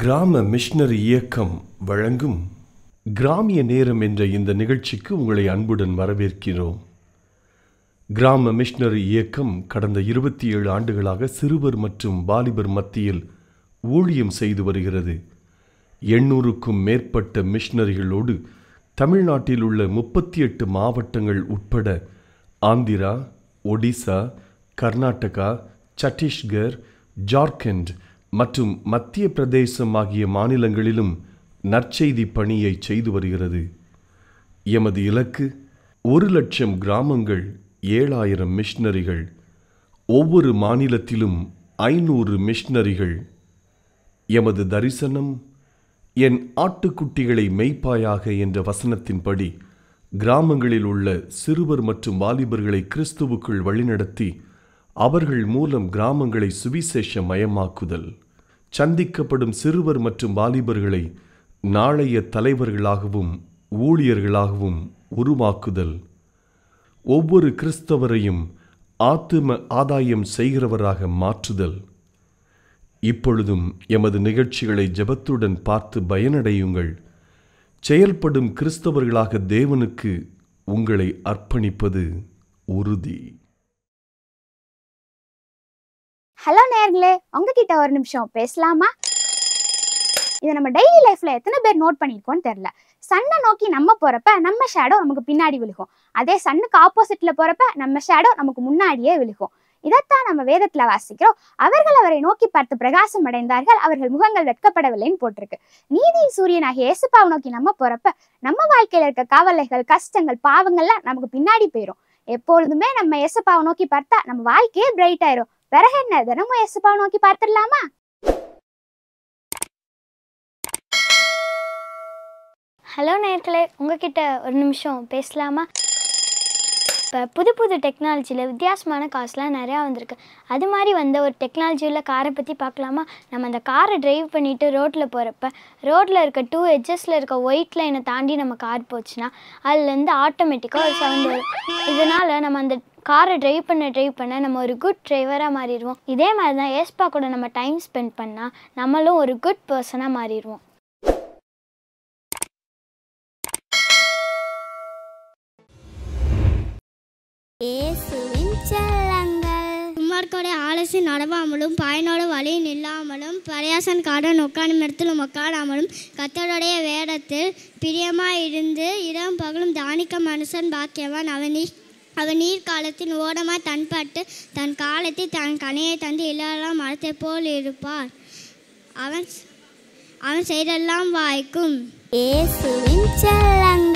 கிராம மிஷனரி இயக்கம் வழங்கும் கிராமிய நேரம் என்ற இந்த நிகழ்ச்சிக்கு உங்களை அன்புடன் வரவேற்கிறோம் கிராம மிஷனரி இயக்கம் கடந்த இருபத்தி ஏழு ஆண்டுகளாக சிறுவர் மற்றும் வாலிபர் மத்தியில் ஊழியம் செய்து வருகிறது எண்ணூறுக்கும் மேற்பட்ட மிஷனரிகளோடு தமிழ்நாட்டில் உள்ள முப்பத்தி எட்டு மாவட்டங்கள் உட்பட ஆந்திரா ஒடிசா கர்நாடகா சத்தீஸ்கர் ஜார்க்கண்ட் மற்றும் மத்திய பிரதேசம் ஆகிய மாநிலங்களிலும் நற்செய்தி பணியை செய்து வருகிறது எமது இலக்கு ஒரு லட்சம் கிராமங்கள் ஏழாயிரம் மிஷினரிகள் ஒவ்வொரு மாநிலத்திலும் ஐநூறு மிஷினரிகள் எமது தரிசனம் என் ஆட்டுக்குட்டிகளை மெய்ப்பாயாக என்ற வசனத்தின்படி கிராமங்களில் உள்ள சிறுவர் மற்றும் வாலிபர்களை கிறிஸ்துவுக்குள் வழிநடத்தி அவர்கள் மூலம் கிராமங்களை சுவிசேஷ மயமாக்குதல் சந்திக்கப்படும் சிறுவர் மற்றும் வாலிபர்களை நாளைய தலைவர்களாகவும் ஊழியர்களாகவும் உருவாக்குதல் ஒவ்வொரு கிறிஸ்தவரையும் ஆத்தும ஆதாயம் செய்கிறவராக மாற்றுதல் இப்பொழுதும் எமது நிகழ்ச்சிகளை ஜெபத்துடன் பார்த்து பயனடையுங்கள் செயல்படும் கிறிஸ்தவர்களாக தேவனுக்கு உங்களை அர்ப்பணிப்பது உறுதி ஹலோ நேர்களே உங்ககிட்ட ஒரு நிமிஷம் பேசலாமா இதை நம்ம டெய்லி லைஃப்ல எத்தனை பேர் நோட் பண்ணியிருக்கோம்னு தெரில சன்னை நோக்கி நம்ம போறப்ப நம்ம ஷேடோ நமக்கு பின்னாடி விழுகும் அதே சன்னுக்கு ஆப்போசிட்ல போறப்ப நம்ம ஷேடோ நமக்கு முன்னாடியே விழுகும் இதைத்தான் நம்ம வேதத்துல வாசிக்கிறோம் அவர்கள் அவரை நோக்கி பார்த்து பிரகாசம் அடைந்தார்கள் அவர்கள் முகங்கள் வெட்கப்படவில்லைன்னு போட்டிருக்கு நீதியின் சூரியனாக இயேசுப்பாவை நோக்கி நம்ம போறப்ப நம்ம வாழ்க்கையில இருக்க காவலைகள் கஷ்டங்கள் பாவங்கள்லாம் நமக்கு பின்னாடி போயிடும் எப்பொழுதுமே நம்ம இயேசுப்பாவை நோக்கி பார்த்தா நம்ம வாழ்க்கையே பிரைட் ஆயிரும் விறகு என்ன தினமும் எசுப்பா நோக்கி பார்த்துடலாமா ஹலோ நேர்களே உங்ககிட்ட ஒரு நிமிஷம் பேசலாமா இப்போ புது புது டெக்னாலஜியில் வித்தியாசமான காசுலாம் நிறையா வந்திருக்கு அது மாதிரி வந்த ஒரு டெக்னாலஜி உள்ள காரை பற்றி பார்க்கலாமா நம்ம அந்த காரை ட்ரைவ் பண்ணிவிட்டு ரோட்டில் போகிறப்ப ரோட்டில் இருக்க டூ எட்ஜஸில் இருக்க ஒயிட் லைனை தாண்டி நம்ம கார் போச்சுன்னா அதுலேருந்து ஆட்டோமேட்டிக்காக ஒரு சவுண்ட் வரும் இதனால் நம்ம அந்த காரை ட்ரைவ் பண்ண ட்ரைவ் பண்ண நம்ம ஒரு குட் டிரைவராக மாறிடுவோம் இதே மாதிரி தான் ஏஸ்பா கூட நம்ம டைம் ஸ்பெண்ட் பண்ணால் நம்மளும் ஒரு குட் பர்சனாக மாறிடுவோம் ஆலசி நடவாமலும் பயனோட வழி நில்லாமலும் பரையாசன் காடன் உட்காணும் இடத்திலும் உக்காடாமலும் கத்தருடைய வேடத்தில் பிரியமாயிருந்து இடம் பகலும் தானிக்க மனுஷன் பாக்கியவான் அவனி அவன் நீர் காலத்தின் ஓடமாய் தன்பட்டு தன் காலத்தை தன் கனையை தந்து இல்லாலாம் மரத்தை போல் இருப்பார் அவன் அவன் செய்தெல்லாம் வாய்க்கும் ஏசுவின்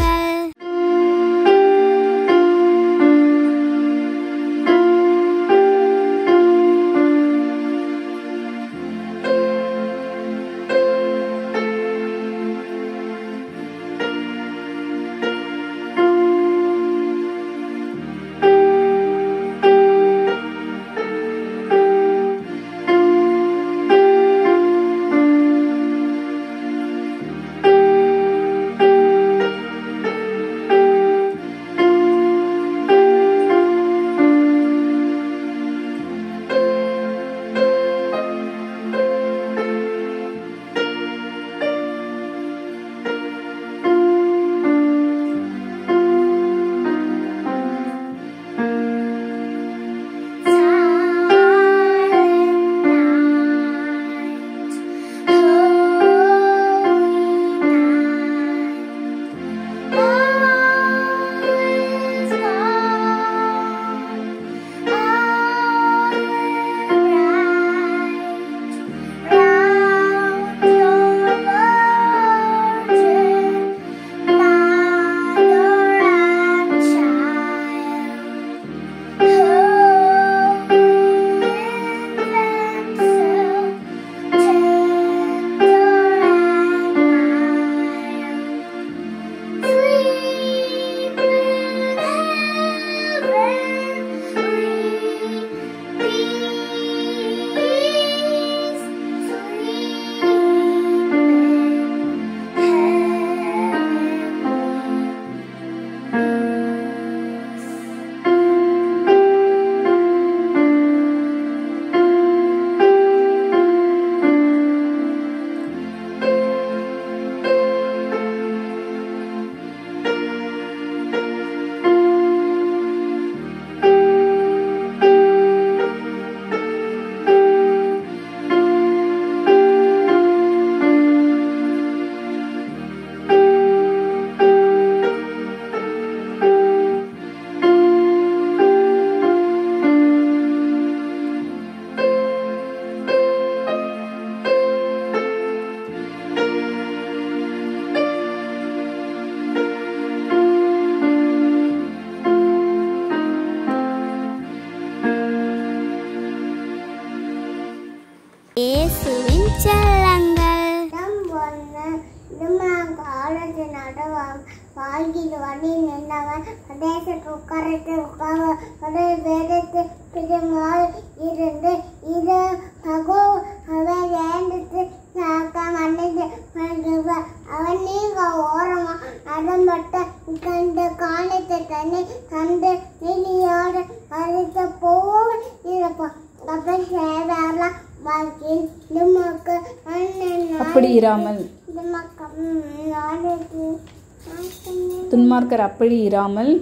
மார்க்கர் அப்படி இராமல்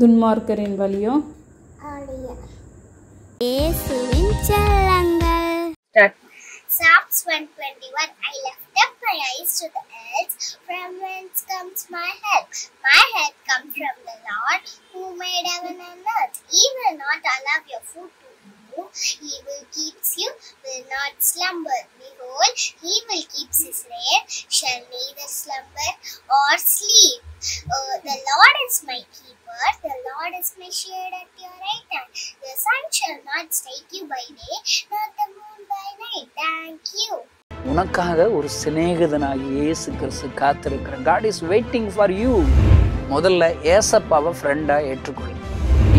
துன்மார்க்கரின் வழியோ will not slumber. Behold, he will keep his Israel, shall neither slumber or sleep. Uh, the Lord is my keeper, the Lord is my shield at your right hand. The sun shall not strike you by day, nor the moon by night. Thank you. உனக்காக ஒரு சிநேகிதனாகி இயேசு கிறிஸ்து காத்திருக்கிற God is waiting for you முதல்ல ஏசப்பாவை ஃப்ரெண்டாக ஏற்றுக்கொள்ளு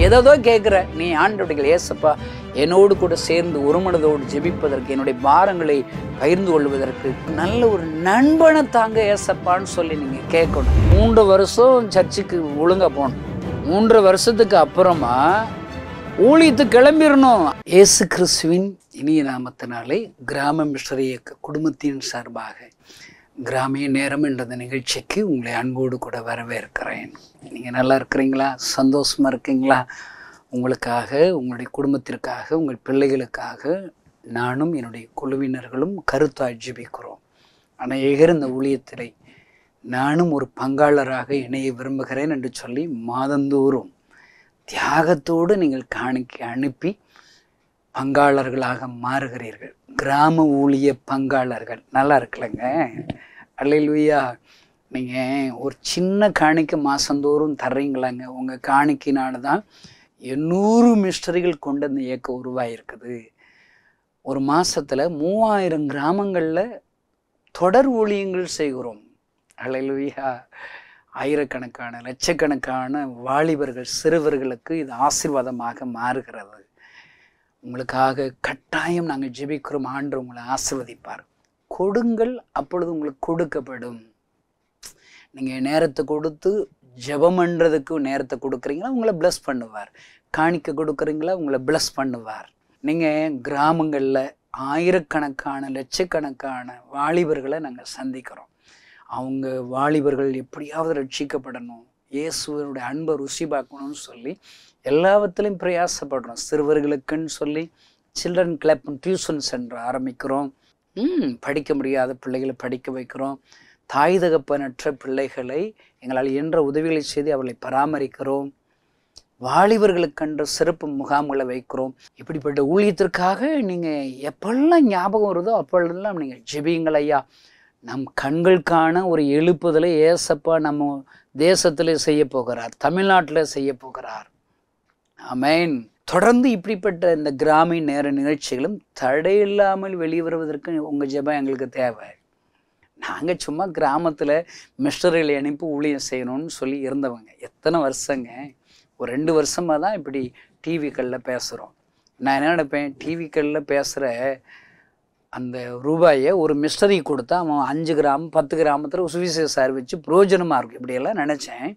ஏதோ கேட்குற நீ ஆண்டுடைய ஏசப்பா என்னோடு கூட சேர்ந்து ஒரு ஜெபிப்பதற்கு என்னுடைய பாரங்களை பகிர்ந்து கொள்வதற்கு நல்ல ஒரு நண்பனை தாங்க ஏசப்பான்னு சொல்லி நீங்கள் கேட்கணும் மூன்று வருஷம் சர்ச்சுக்கு ஒழுங்காக போகணும் மூன்று வருஷத்துக்கு அப்புறமா ஊழியத்து கிளம்பிடணும் ஏசு கிறிஸ்துவின் இனிய நாமத்தினாலே கிராம மிஸ்டர் இயக்க குடும்பத்தின் சார்பாக கிராமிய நேரம் என்ற நிகழ்ச்சிக்கு உங்களை அன்போடு கூட வரவேற்கிறேன் நீங்கள் நல்லா இருக்கிறீங்களா சந்தோஷமாக இருக்கீங்களா உங்களுக்காக உங்களுடைய குடும்பத்திற்காக உங்கள் பிள்ளைகளுக்காக நானும் என்னுடைய குழுவினர்களும் கருத்தாய் ஜிபிக்கிறோம் அநேகர் இந்த ஊழியத்திலே நானும் ஒரு பங்காளராக இணைய விரும்புகிறேன் என்று சொல்லி மாதந்தோறும் தியாகத்தோடு நீங்கள் காணிக்க அனுப்பி பங்காளர்களாக மாறுகிறீர்கள் கிராம ஊழிய பங்காளர்கள் நல்லா இருக்குல்லங்க அல்லையா நீங்கள் ஒரு சின்ன காணிக்கை மாதந்தோறும் தர்றீங்களாங்க உங்கள் காணிக்கினால தான் எண்ணூறு மிஸ்டரிகள் கொண்ட இந்த இயக்கம் உருவாயிருக்குது ஒரு மாதத்தில் மூவாயிரம் கிராமங்களில் தொடர் ஊழியங்கள் செய்கிறோம் அலையிலுயா ஆயிரக்கணக்கான லட்சக்கணக்கான வாலிபர்கள் சிறுவர்களுக்கு இது ஆசிர்வாதமாக மாறுகிறது உங்களுக்காக கட்டாயம் நாங்கள் ஜெபிக்கிறோம் ஆண்டு உங்களை ஆசிர்வதிப்பார் கொடுங்கள் அப்பொழுது உங்களுக்கு கொடுக்கப்படும் நீங்கள் நேரத்தை கொடுத்து பண்ணுறதுக்கு நேரத்தை கொடுக்குறீங்களா உங்களை ப்ளஸ் பண்ணுவார் காணிக்க கொடுக்குறீங்களா உங்களை ப்ளஸ் பண்ணுவார் நீங்கள் கிராமங்களில் ஆயிரக்கணக்கான லட்சக்கணக்கான வாலிபர்களை நாங்கள் சந்திக்கிறோம் அவங்க வாலிபர்கள் எப்படியாவது ரட்சிக்கப்படணும் இயேசுவனுடைய அன்பை ருசி பார்க்கணும்னு சொல்லி எல்லாவற்றிலையும் பிரயாசப்படுறோம் சிறுவர்களுக்குன்னு சொல்லி சில்ட்ரன் கிளப் டியூஷன் சென்டர் ஆரம்பிக்கிறோம் படிக்க முடியாத பிள்ளைகளை படிக்க வைக்கிறோம் தாய் தகப்பனற்ற பிள்ளைகளை எங்களால் இயன்ற உதவிகளை செய்து அவர்களை பராமரிக்கிறோம் வாலிபர்களுக்கென்ற சிறப்பு முகாம்களை வைக்கிறோம் இப்படிப்பட்ட ஊழியத்திற்காக நீங்கள் எப்பெல்லாம் ஞாபகம் வருதோ அப்பொழுதெல்லாம் நீங்கள் ஜெபியுங்கள் ஐயா நம் கண்களுக்கான ஒரு எழுப்புதலை ஏசப்பா நம்ம தேசத்தில் செய்ய போகிறார் தமிழ்நாட்டில் செய்ய போகிறார் அமேன் தொடர்ந்து இப்படிப்பட்ட இந்த கிராமீண நேர நிகழ்ச்சிகளும் தடையில்லாமல் வெளிவருவதற்கு உங்கள் ஜெபம் எங்களுக்கு தேவை நாங்கள் சும்மா கிராமத்தில் மிஸ்டரில் அனுப்பி ஊழியம் செய்யணும்னு சொல்லி இருந்தவங்க எத்தனை வருஷங்க ஒரு ரெண்டு வருஷமாக தான் இப்படி டிவிக்களில் பேசுகிறோம் நான் என்ன நினைப்பேன் டிவிக்களில் பேசுகிற அந்த ரூபாயை ஒரு மிஸ்டரி கொடுத்தா அவன் அஞ்சு கிராம் பத்து கிராமத்தில் சுவிசேஷ சார் வச்சு பிரயோஜனமாக இருக்கும் இப்படியெல்லாம் நினச்சேன்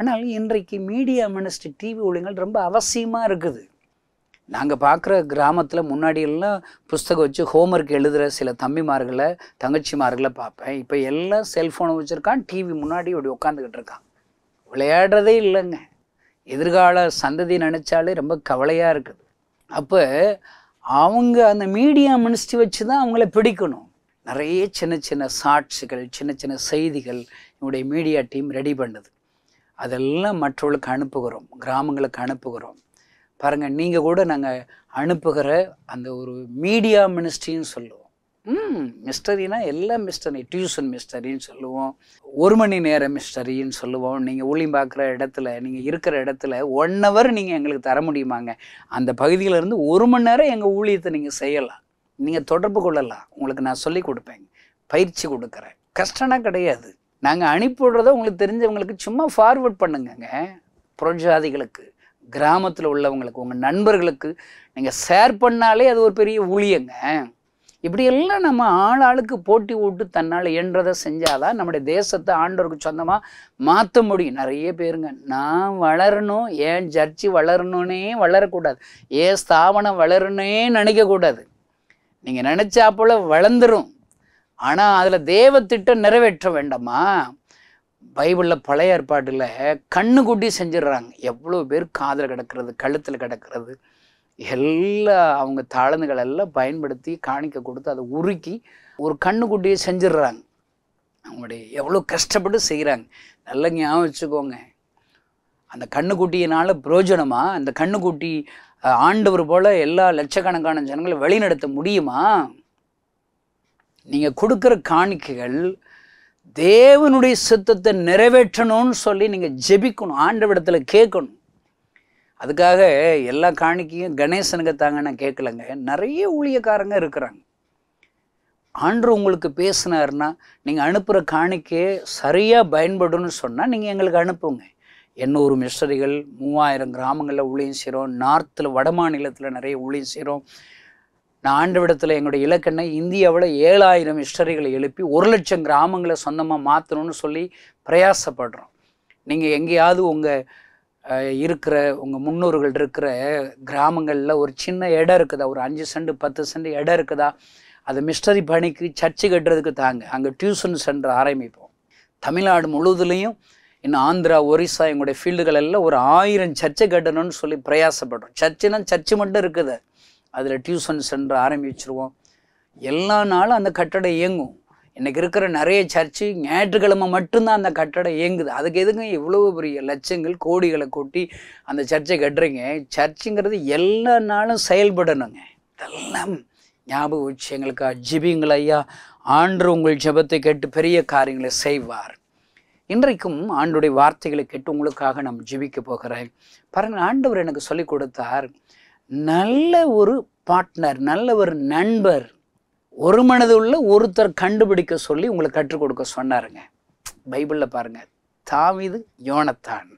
ஆனால் இன்றைக்கு மீடியா மினிஸ்டர் டிவி ஒழுங்கல் ரொம்ப அவசியமாக இருக்குது நாங்கள் பார்க்குற கிராமத்தில் முன்னாடியெல்லாம் புஸ்தகம் வச்சு ஹோம்ஒர்க் எழுதுகிற சில தம்பிமார்களை தங்கச்சிமார்களை பார்ப்பேன் இப்போ எல்லாம் செல்ஃபோனை வச்சுருக்கான் டிவி முன்னாடி இப்படி உட்காந்துக்கிட்டு இருக்கான் விளையாடுறதே இல்லைங்க எதிர்கால சந்ததி நினச்சாலே ரொம்ப கவலையாக இருக்குது அப்போ அவங்க அந்த மீடியா மினிஸ்ட்ரி வச்சு தான் அவங்கள பிடிக்கணும் நிறைய சின்ன சின்ன சாட்சிகள் சின்ன சின்ன செய்திகள் என்னுடைய மீடியா டீம் ரெடி பண்ணுது அதெல்லாம் மற்றவர்களுக்கு அனுப்புகிறோம் கிராமங்களுக்கு அனுப்புகிறோம் பாருங்கள் நீங்கள் கூட நாங்கள் அனுப்புகிற அந்த ஒரு மீடியா மினிஸ்ட்ரின்னு சொல்லுவோம் ம் மிஸ்டரினா எல்லாம் மிஸ்டரி டியூஷன் மிஸ்டரின்னு சொல்லுவோம் ஒரு மணி நேரம் மிஸ்டரின்னு சொல்லுவோம் நீங்கள் ஒளி பார்க்குற இடத்துல நீங்கள் இருக்கிற இடத்துல ஒன் ஹவர் நீங்கள் எங்களுக்கு தர முடியுமாங்க அந்த பகுதியிலேருந்து ஒரு மணி நேரம் எங்கள் ஊழியத்தை நீங்கள் செய்யலாம் நீங்கள் தொடர்பு கொள்ளலாம் உங்களுக்கு நான் சொல்லி கொடுப்பேங்க பயிற்சி கொடுக்குறேன் கஷ்டம்னா கிடையாது நாங்கள் அனுப்பி உங்களுக்கு தெரிஞ்சவங்களுக்கு சும்மா ஃபார்வேர்ட் பண்ணுங்கங்க புரட்சாதிகளுக்கு கிராமத்தில் உள்ளவங்களுக்கு உங்கள் நண்பர்களுக்கு நீங்கள் ஷேர் பண்ணாலே அது ஒரு பெரிய ஊழியங்க இப்படியெல்லாம் நம்ம ஆள் ஆளுக்கு போட்டி விட்டு தன்னால் இயன்றதை செஞ்சாதான் நம்முடைய தேசத்தை ஆண்டவருக்கு சொந்தமாக மாற்ற முடியும் நிறைய பேருங்க நான் வளரணும் ஏன் ஜட்ஜி வளரணுன்னே வளரக்கூடாது ஏன் ஸ்தாபனம் வளரணுன்னே நினைக்கக்கூடாது நீங்கள் நினச்சா போல் வளர்ந்துடும் ஆனால் அதில் தேவ திட்டம் நிறைவேற்ற வேண்டாமா பைபிளில் பழைய ஏற்பாட்டில் கண்ணு குட்டி செஞ்சிடுறாங்க எவ்வளோ பேர் காதில் கிடக்கிறது கழுத்தில் கிடக்கிறது எல்லா அவங்க தாழ்ந்துகளெல்லாம் எல்லாம் பயன்படுத்தி காணிக்க கொடுத்து அதை உருக்கி ஒரு கண்ணுக்குட்டியை செஞ்சிடுறாங்க அவங்களுடைய எவ்வளோ கஷ்டப்பட்டு செய்கிறாங்க நல்ல ஞாபகம் வச்சுக்கோங்க அந்த கண்ணுக்குட்டியினால் பிரயோஜனமாக அந்த கண்ணுக்குட்டி ஆண்டவர் போல் எல்லா லட்சக்கணக்கான ஜனங்களை வழிநடத்த முடியுமா நீங்கள் கொடுக்குற காணிக்கைகள் தேவனுடைய சித்தத்தை நிறைவேற்றணும்னு சொல்லி நீங்கள் ஜெபிக்கணும் ஆண்டவிடத்தில் கேட்கணும் அதுக்காக எல்லா காணிக்கையும் கணேசனுக்கு தாங்க நான் கேட்கலங்க நிறைய ஊழியக்காரங்க இருக்கிறாங்க ஆண்டு உங்களுக்கு பேசினாருன்னா நீங்கள் அனுப்புகிற காணிக்கையை சரியாக பயன்படும்னு சொன்னால் நீங்கள் எங்களுக்கு அனுப்புங்க எண்ணூறு மிஸ்டரிகள் மூவாயிரம் கிராமங்களில் ஊழியம் செய்கிறோம் நார்த்தில் வட மாநிலத்தில் நிறைய ஊழியம் செய்கிறோம் நான் ஆண்டுவிடத்தில் எங்களுடைய இலக்கண்ணை இந்தியாவில் ஏழாயிரம் ஹிஸ்டரிகளை எழுப்பி ஒரு லட்சம் கிராமங்களை சொந்தமாக மாற்றணும்னு சொல்லி பிரயாசப்படுறோம் நீங்கள் எங்கேயாவது உங்கள் இருக்கிற உங்கள் முன்னோர்கள் இருக்கிற கிராமங்களில் ஒரு சின்ன இடம் இருக்குதா ஒரு அஞ்சு சென்ட் பத்து சென்ட் இடம் இருக்குதா அது மிஸ்டரி பணிக்கு சர்ச்சு கட்டுறதுக்கு தாங்க அங்கே டியூஷன் சென்டர் ஆரம்பிப்போம் தமிழ்நாடு முழுவதுலேயும் இன்னும் ஆந்திரா ஒரிசா எங்களுடைய ஃபீல்டுகளெல்லாம் ஒரு ஆயிரம் சர்ச்சை கட்டணும்னு சொல்லி பிரயாசப்படுறோம் சர்ச்சுனா சர்ச்சு மட்டும் இருக்குது அதில் டியூஷன் சென்று ஆரம்பிச்சிருவோம் எல்லா நாளும் அந்த கட்டடம் இயங்கும் இன்றைக்கி இருக்கிற நிறைய சர்ச்சு ஞாயிற்றுக்கிழமை மட்டும்தான் அந்த கட்டடம் இயங்குது அதுக்கு எதுங்க இவ்வளோ பெரிய லட்சங்கள் கோடிகளை கொட்டி அந்த சர்ச்சை கட்டுறீங்க சர்ச்சுங்கிறது எல்லா நாளும் செயல்படணுங்க இதெல்லாம் ஞாபக விஷயங்களுக்கா ஜிபிங்கள் ஐயா ஆண்டு உங்கள் ஜபத்தை கேட்டு பெரிய காரியங்களை செய்வார் இன்றைக்கும் ஆண்டுடைய வார்த்தைகளை கேட்டு உங்களுக்காக நாம் ஜிபிக்க போகிறேன் பாருங்கள் ஆண்டவர் எனக்கு சொல்லிக் கொடுத்தார் நல்ல ஒரு பார்ட்னர் நல்ல ஒரு நண்பர் ஒரு மனது உள்ள ஒருத்தர் கண்டுபிடிக்க சொல்லி உங்களுக்கு கற்றுக் கொடுக்க சொன்னாருங்க பைபிளில் பாருங்கள் தாவிது யோனத்தான்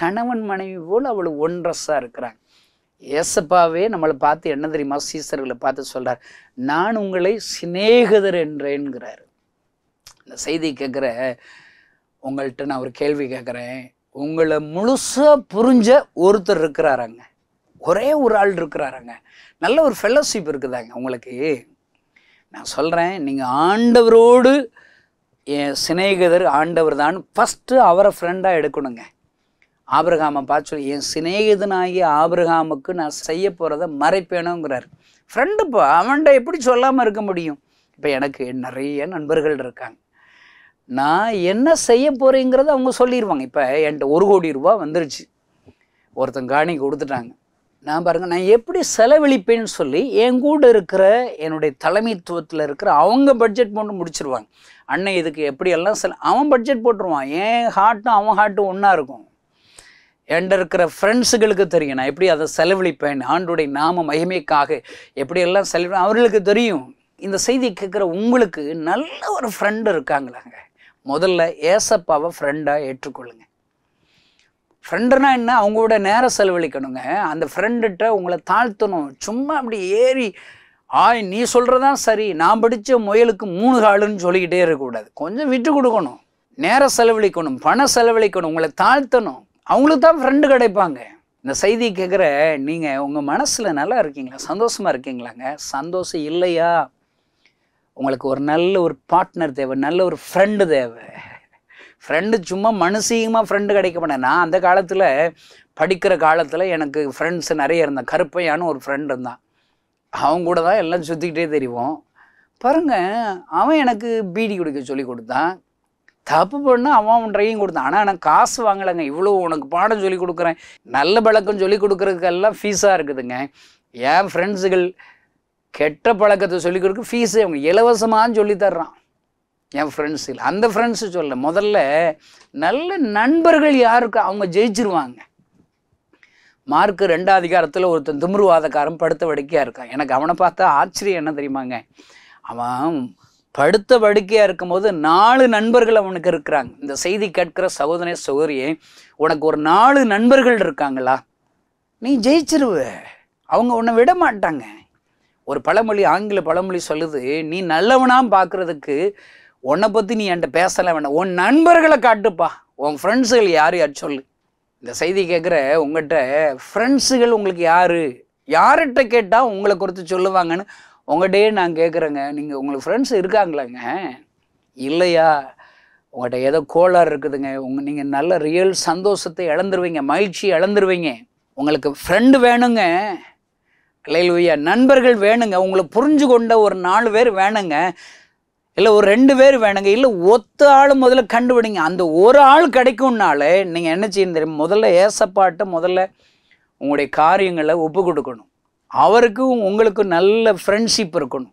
கணவன் மனைவி போல் அவள் ஒன்றஸாக இருக்கிறாங்க ஏசப்பாவே நம்மளை பார்த்து என்ன தெரியுமா சீசர்களை பார்த்து சொல்கிறார் நான் உங்களை சிநேகிதர் என்றேன்கிறார் இந்த செய்தி கேட்குற உங்கள்கிட்ட நான் ஒரு கேள்வி கேட்குறேன் உங்களை முழுசாக புரிஞ்ச ஒருத்தர் இருக்கிறாராங்க ஒரே ஒரு ஆள் இருக்கிறாருங்க நல்ல ஒரு ஃபெல்லோஷிப் இருக்குதாங்க உங்களுக்கு நான் சொல்கிறேன் நீங்கள் ஆண்டவரோடு என் சிநேகிதர் ஆண்டவர் தான் ஃபஸ்ட்டு அவரை ஃப்ரெண்டாக எடுக்கணுங்க ஆபிரகாமை பார்த்து என் சிநேகிதனாகிய ஆபிரகாமுக்கு நான் செய்ய போகிறத ஃப்ரெண்டு ஃப்ரெண்டுப்பா அவன்கிட்ட எப்படி சொல்லாமல் இருக்க முடியும் இப்போ எனக்கு நிறைய நண்பர்கள் இருக்காங்க நான் என்ன செய்ய போகிறேங்கிறத அவங்க சொல்லிடுவாங்க இப்போ என்கிட்ட ஒரு கோடி ரூபா வந்துருச்சு ஒருத்தன் காணி கொடுத்துட்டாங்க நான் பாருங்கள் நான் எப்படி செலவழிப்பேன்னு சொல்லி என் கூட இருக்கிற என்னுடைய தலைமைத்துவத்தில் இருக்கிற அவங்க பட்ஜெட் போட்டு முடிச்சிருவாங்க அண்ணன் இதுக்கு எப்படியெல்லாம் செல அவன் பட்ஜெட் போட்டுருவான் என் ஹார்ட்டும் அவன் ஹார்ட்டும் ஒன்றா இருக்கும் என்கிட்ட இருக்கிற ஃப்ரெண்ட்ஸுகளுக்கு தெரியும் நான் எப்படி அதை செலவழிப்பேன் ஆண்டுடைய நாம மகிமைக்காக எப்படியெல்லாம் செலவி அவர்களுக்கு தெரியும் இந்த செய்தி கேட்குற உங்களுக்கு நல்ல ஒரு ஃப்ரெண்டு இருக்காங்களாங்க முதல்ல ஏசப்பாவை ஃப்ரெண்டாக ஏற்றுக்கொள்ளுங்க ஃப்ரெண்டுனா என்ன அவங்களோட நேரம் செலவழிக்கணுங்க அந்த ஃப்ரெண்டுகிட்ட உங்களை தாழ்த்தணும் சும்மா அப்படி ஏறி ஆய் நீ சொல்கிறதான் சரி நான் படித்த முயலுக்கு மூணு காலுன்னு சொல்லிக்கிட்டே இருக்கக்கூடாது கொஞ்சம் விட்டு கொடுக்கணும் நேரம் செலவழிக்கணும் பணம் செலவழிக்கணும் உங்களை தாழ்த்தணும் அவங்களுக்கு தான் ஃப்ரெண்டு கிடைப்பாங்க இந்த செய்தி கேட்குற நீங்கள் உங்கள் மனசில் நல்லா இருக்கீங்களா சந்தோஷமாக இருக்கீங்களாங்க சந்தோஷம் இல்லையா உங்களுக்கு ஒரு நல்ல ஒரு பார்ட்னர் தேவை நல்ல ஒரு ஃப்ரெண்டு தேவை ஃப்ரெண்டு சும்மா மனுஷிகமாக ஃப்ரெண்டு கிடைக்க மாட்டேன் நான் அந்த காலத்தில் படிக்கிற காலத்தில் எனக்கு ஃப்ரெண்ட்ஸ் நிறைய இருந்தான் கருப்பையான ஒரு ஃப்ரெண்டு இருந்தான் அவங்க கூட தான் எல்லாம் சுற்றிக்கிட்டே தெரியும் பாருங்கள் அவன் எனக்கு பீடி குடிக்க சொல்லி கொடுத்தான் தப்பு பண்ணால் அவன் அவன் ட்ரையும் கொடுத்தான் ஆனால் எனக்கு காசு வாங்கலைங்க இவ்வளோ உனக்கு பாடம் சொல்லி கொடுக்குறேன் நல்ல பழக்கம் சொல்லி கொடுக்குறதுக்கெல்லாம் ஃபீஸாக இருக்குதுங்க என் ஃப்ரெண்ட்ஸுகள் கெட்ட பழக்கத்தை சொல்லிக் கொடுக்க ஃபீஸே அவங்க இலவசமாக சொல்லித்தர்றான் தர்றான் என் ஃப்ரெண்ட்ஸில் அந்த ஃப்ரெண்ட்ஸு சொல்ல முதல்ல நல்ல நண்பர்கள் யாருக்கு அவங்க ஜெயிச்சிருவாங்க மார்க்கு ரெண்டாம் அதிகாரத்தில் ஒருத்தன் திமுருவாதக்காரன் படுத்த வடிக்கையாக இருக்கான் எனக்கு அவனை பார்த்தா ஆச்சரியம் என்ன தெரியுமாங்க அவன் படுத்த வடிக்கையாக இருக்கும்போது நாலு நண்பர்கள் அவனுக்கு இருக்கிறாங்க இந்த செய்தி கேட்கிற சகோதரே சகோதரியே உனக்கு ஒரு நாலு நண்பர்கள் இருக்காங்களா நீ ஜெயிச்சிருவ அவங்க உன்னை விட மாட்டாங்க ஒரு பழமொழி ஆங்கில பழமொழி சொல்லுது நீ நல்லவனாக பார்க்குறதுக்கு உன்னை பற்றி நீ என்கிட்ட பேசலாம் வேண்டாம் உன் நண்பர்களை காட்டுப்பா உன் ஃப்ரெண்ட்ஸுகள் யார் யார் சொல்லு இந்த செய்தி கேட்குற உங்கள்கிட்ட ஃப்ரெண்ட்ஸுகள் உங்களுக்கு யார் யார்கிட்ட கேட்டால் உங்களை குறித்து சொல்லுவாங்கன்னு உங்கள்கிட்டயே நான் கேட்குறேங்க நீங்கள் உங்களுக்கு ஃப்ரெண்ட்ஸ் இருக்காங்களாங்க இல்லையா உங்கள்கிட்ட ஏதோ கோளாறு இருக்குதுங்க உங்கள் நீங்கள் நல்ல ரியல் சந்தோஷத்தை இழந்துருவீங்க மகிழ்ச்சி இழந்துருவீங்க உங்களுக்கு ஃப்ரெண்டு வேணுங்க இல்லையா நண்பர்கள் வேணுங்க உங்களை புரிஞ்சு கொண்ட ஒரு நாலு பேர் வேணுங்க இல்லை ஒரு ரெண்டு பேர் வேணுங்க இல்லை ஒத்த ஆள் முதல்ல கண்டுபிடிங்க அந்த ஒரு ஆள் கிடைக்கும்னாலே நீங்கள் என்ன செய்யணும் தெரியும் முதல்ல ஏசப்பாட்டை முதல்ல உங்களுடைய காரியங்களை ஒப்பு கொடுக்கணும் அவருக்கும் உங்களுக்கும் நல்ல ஃப்ரெண்ட்ஷிப் இருக்கணும்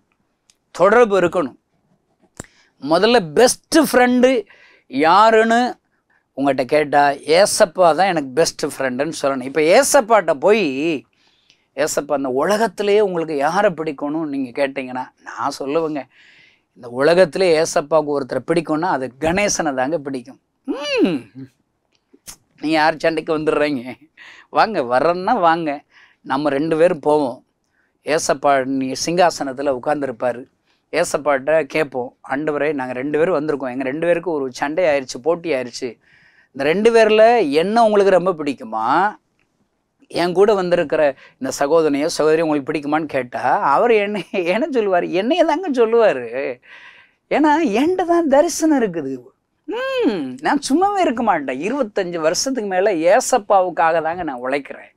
தொடர்பு இருக்கணும் முதல்ல பெஸ்ட்டு ஃப்ரெண்டு யாருன்னு உங்கள்கிட்ட கேட்டால் ஏசப்பா தான் எனக்கு பெஸ்ட்டு ஃப்ரெண்டுன்னு சொல்லணும் இப்போ ஏசப்பாட்டை போய் ஏசப்பா அந்த உலகத்திலேயே உங்களுக்கு யாரை பிடிக்கணும் நீங்கள் கேட்டிங்கன்னா நான் சொல்லுவேங்க இந்த உலகத்திலே ஏசப்பாவுக்கு ஒருத்தரை பிடிக்கும்னா அது கணேசனை தாங்க பிடிக்கும் நீ யார் சண்டைக்கு வந்துடுறீங்க வாங்க வர்றன்னா வாங்க நம்ம ரெண்டு பேரும் போவோம் ஏசப்பா நீ சிங்காசனத்தில் உட்காந்துருப்பார் ஏசப்பாட்ட கேட்போம் வரை நாங்கள் ரெண்டு பேரும் வந்திருக்கோம் எங்கள் ரெண்டு பேருக்கும் ஒரு சண்டை ஆயிடுச்சு போட்டி ஆயிடுச்சு இந்த ரெண்டு பேரில் என்ன உங்களுக்கு ரொம்ப பிடிக்குமா என் கூட வந்திருக்கிற இந்த சகோதரனையோ சகோதரியும் உங்களுக்கு பிடிக்குமான்னு கேட்டால் அவர் என்ன என்ன சொல்லுவார் என்னையே தாங்க சொல்லுவார் ஏன்னா என்கிட்ட தான் தரிசனம் இருக்குது ம் நான் சும்மாவே இருக்க மாட்டேன் இருபத்தஞ்சி வருஷத்துக்கு மேலே ஏசப்பாவுக்காக தாங்க நான் உழைக்கிறேன்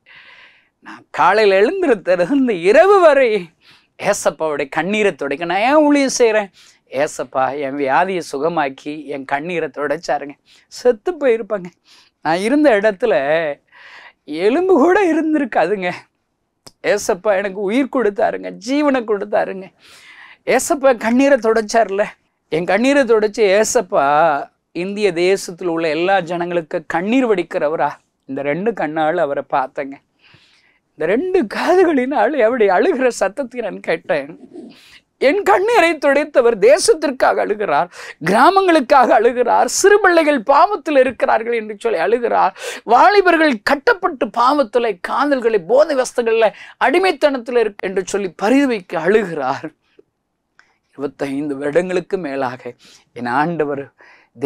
நான் காலையில் எழுந்திருத்திலிருந்து இரவு வரை ஏசப்பாவுடைய கண்ணீரை துடைக்க நான் ஏன் ஊழியம் செய்கிறேன் ஏசப்பா என் வியாதியை சுகமாக்கி என் கண்ணீரை துடைச்சாருங்க செத்து போயிருப்பாங்க நான் இருந்த இடத்துல எலும்பு கூட இருந்திருக்காதுங்க ஏசப்பா எனக்கு உயிர் கொடுத்தாருங்க ஜீவனை கொடுத்தாருங்க ஏசப்பா கண்ணீரை தொடைச்சார்ல என் கண்ணீரை தொடைச்ச ஏசப்பா இந்திய தேசத்தில் உள்ள எல்லா ஜனங்களுக்கு கண்ணீர் வடிக்கிறவரா இந்த ரெண்டு கண்ணால் அவரை பார்த்தேங்க இந்த ரெண்டு காதுகளினால் எப்படி அழுகிற சத்தத்தை நான் கேட்டேன் என் கண்ணீரை துடைத்தவர் தேசத்திற்காக அழுகிறார் கிராமங்களுக்காக அழுகிறார் சிறுபிள்ளைகள் பாவத்தில் இருக்கிறார்கள் என்று சொல்லி அழுகிறார் வாலிபர்கள் கட்டப்பட்டு பாவத்தில் காதல்களை போதை வஸ்தங்களில் அடிமைத்தனத்தில் இருக்கு என்று சொல்லி பரிதவிக்க அழுகிறார் இருபத்தைந்து வருடங்களுக்கு மேலாக என் ஆண்டவர்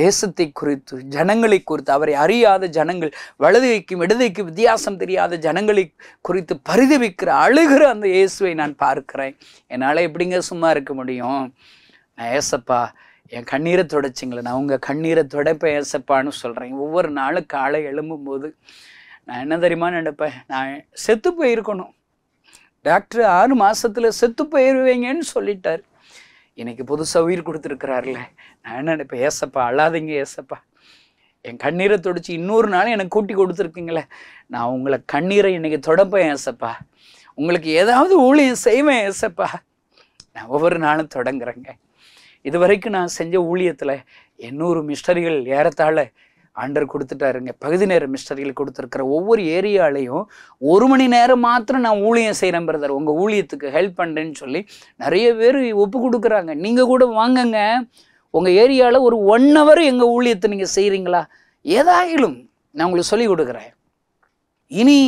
தேசத்தை குறித்து ஜனங்களை குறித்து அவரை அறியாத ஜனங்கள் வலதுகைக்கும் இடதுகைக்கும் வித்தியாசம் தெரியாத ஜனங்களை குறித்து பரிதவிக்கிற அழுகிற அந்த இயேசுவை நான் பார்க்கிறேன் என்னால் எப்படிங்க சும்மா இருக்க முடியும் நான் ஏசப்பா என் கண்ணீரை துடைச்சிங்களே நான் உங்கள் கண்ணீரை துடைப்பேன் ஏசப்பான்னு சொல்கிறேன் ஒவ்வொரு நாளும் காலை எழும்பும்போது நான் என்ன தெரியுமா நினைப்பேன் நான் செத்து போயிருக்கணும் டாக்டர் ஆறு மாதத்தில் செத்து போயிடுவீங்கன்னு சொல்லிட்டார் இன்னைக்கு புதுசாக உயிர் கொடுத்துருக்குறாருல நான் என்ன நினைப்பேன் ஏசப்பா அழாதீங்க ஏசப்பா என் கண்ணீரை தொடச்சி இன்னொரு நாளும் எனக்கு கூட்டி கொடுத்துருக்கீங்களே நான் உங்களை கண்ணீரை இன்னைக்கு தொடப்பேன் ஏசப்பா உங்களுக்கு ஏதாவது ஊழியம் செய்வேன் ஏசப்பா நான் ஒவ்வொரு நாளும் தொடங்குறேங்க இது வரைக்கும் நான் செஞ்ச ஊழியத்தில் எண்ணூறு மிஸ்டரிகள் ஏறத்தாழ ஆண்டர் கொடுத்துட்டாருங்க பகுதி நேர மிஸ்டரிகள் கொடுத்துருக்கிற ஒவ்வொரு ஏரியாலையும் ஒரு மணி நேரம் மாத்திரம் நான் ஊழியம் செய்கிறேன் பிரதர் உங்கள் ஊழியத்துக்கு ஹெல்ப் பண்ணுறேன்னு சொல்லி நிறைய பேர் ஒப்பு கொடுக்குறாங்க நீங்கள் கூட வாங்கங்க உங்கள் ஏரியாவில் ஒரு ஒன் ஹவர் எங்கள் ஊழியத்தை நீங்கள் செய்கிறீங்களா ஏதாயிலும் நான் உங்களுக்கு சொல்லிக் கொடுக்குறேன் இனி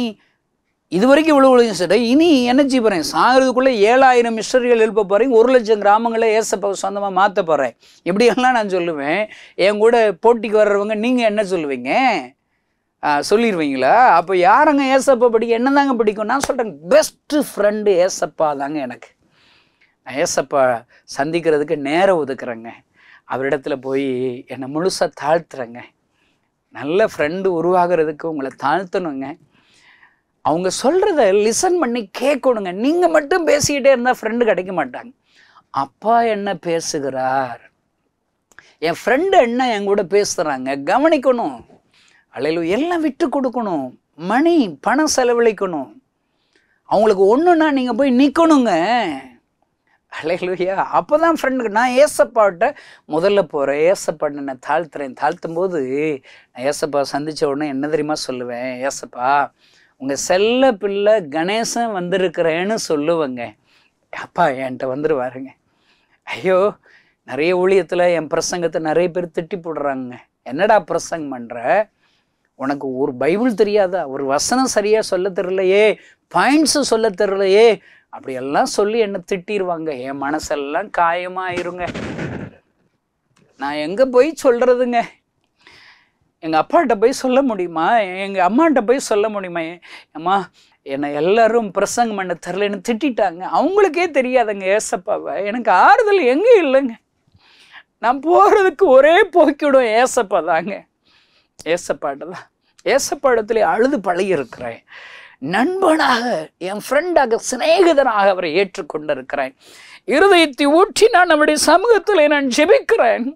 இது வரைக்கும் இவ்வளோ உலகம் சரி இனி என்ன செய்ய போகிறேன் சாகிறதுக்குள்ளே ஏழாயிரம் மிஸ்டர்கள் எழுப்ப போகிறேன் ஒரு லட்சம் கிராமங்களை ஏசப்ப சொந்தமாக மாற்ற போகிறேன் இப்படியெல்லாம் நான் சொல்லுவேன் என் கூட போட்டிக்கு வர்றவங்க நீங்கள் என்ன சொல்லுவீங்க சொல்லிடுவீங்களா அப்போ யாருங்க ஏசப்பா படிக்க என்ன தாங்க பிடிக்கும் நான் சொல்கிறேன் பெஸ்ட்டு ஃப்ரெண்டு ஏசப்பா தாங்க எனக்கு நான் ஏசப்பா சந்திக்கிறதுக்கு நேரம் ஒதுக்குறேங்க அவரிடத்துல போய் என்னை முழுசாக தாழ்த்துறேங்க நல்ல ஃப்ரெண்டு உருவாகிறதுக்கு உங்களை தாழ்த்தணுங்க அவங்க சொல்கிறத லிசன் பண்ணி கேட்கணுங்க நீங்கள் மட்டும் பேசிக்கிட்டே இருந்தால் ஃப்ரெண்டு கிடைக்க மாட்டாங்க அப்பா என்ன பேசுகிறார் என் ஃப்ரெண்டு என்ன என் கூட பேசுகிறாங்க கவனிக்கணும் அலையில எல்லாம் விட்டு கொடுக்கணும் மணி பணம் செலவழிக்கணும் அவங்களுக்கு ஒன்றுனா நீங்கள் போய் நிற்கணுங்க அலையிலுயா அப்போ தான் ஃப்ரெண்டுக்கு நான் ஏசப்பாட்ட முதல்ல போகிறேன் ஏசப்பாட்ட நான் தாழ்த்துறேன் தாழ்த்தும் போது நான் ஏசப்பா சந்தித்த உடனே என்ன தெரியுமா சொல்லுவேன் ஏசப்பா உங்கள் செல்ல பிள்ளை கணேசன் வந்திருக்கிறேன்னு சொல்லுவேங்க அப்பா என்கிட்ட வந்துடுவாருங்க ஐயோ நிறைய ஊழியத்தில் என் பிரசங்கத்தை நிறைய பேர் திட்டி போடுறாங்க என்னடா பிரசங் பண்ணுற உனக்கு ஒரு பைபிள் தெரியாதா ஒரு வசனம் சரியாக சொல்ல தெரிலையே பாயிண்ட்ஸு சொல்ல தெரிலையே அப்படியெல்லாம் சொல்லி என்னை திட்டிடுவாங்க என் மனசெல்லாம் காயமாக நான் எங்கே போய் சொல்கிறதுங்க எங்கள் அப்பாட்ட போய் சொல்ல முடியுமா எங்கள் அம்மாட்ட போய் சொல்ல முடியுமா அம்மா என்னை எல்லாரும் பிரசங்கம் பண்ண தெரிலன்னு திட்டாங்க அவங்களுக்கே தெரியாதுங்க ஏசப்பாவை எனக்கு ஆறுதல் எங்கே இல்லைங்க நான் போகிறதுக்கு ஒரே போக்கிவிடும் ஏசப்பா தாங்க ஏசப்பாட்டு தான் ஏசப்பாடத்திலே அழுது பழகியிருக்கிறேன் நண்பனாக என் ஃப்ரெண்டாக சிநேகிதனாக அவரை ஏற்றுக்கொண்டிருக்கிறேன் இருதயத்தை ஊற்றி நான் நம்முடைய சமூகத்தில் நான் ஜெபிக்கிறேன்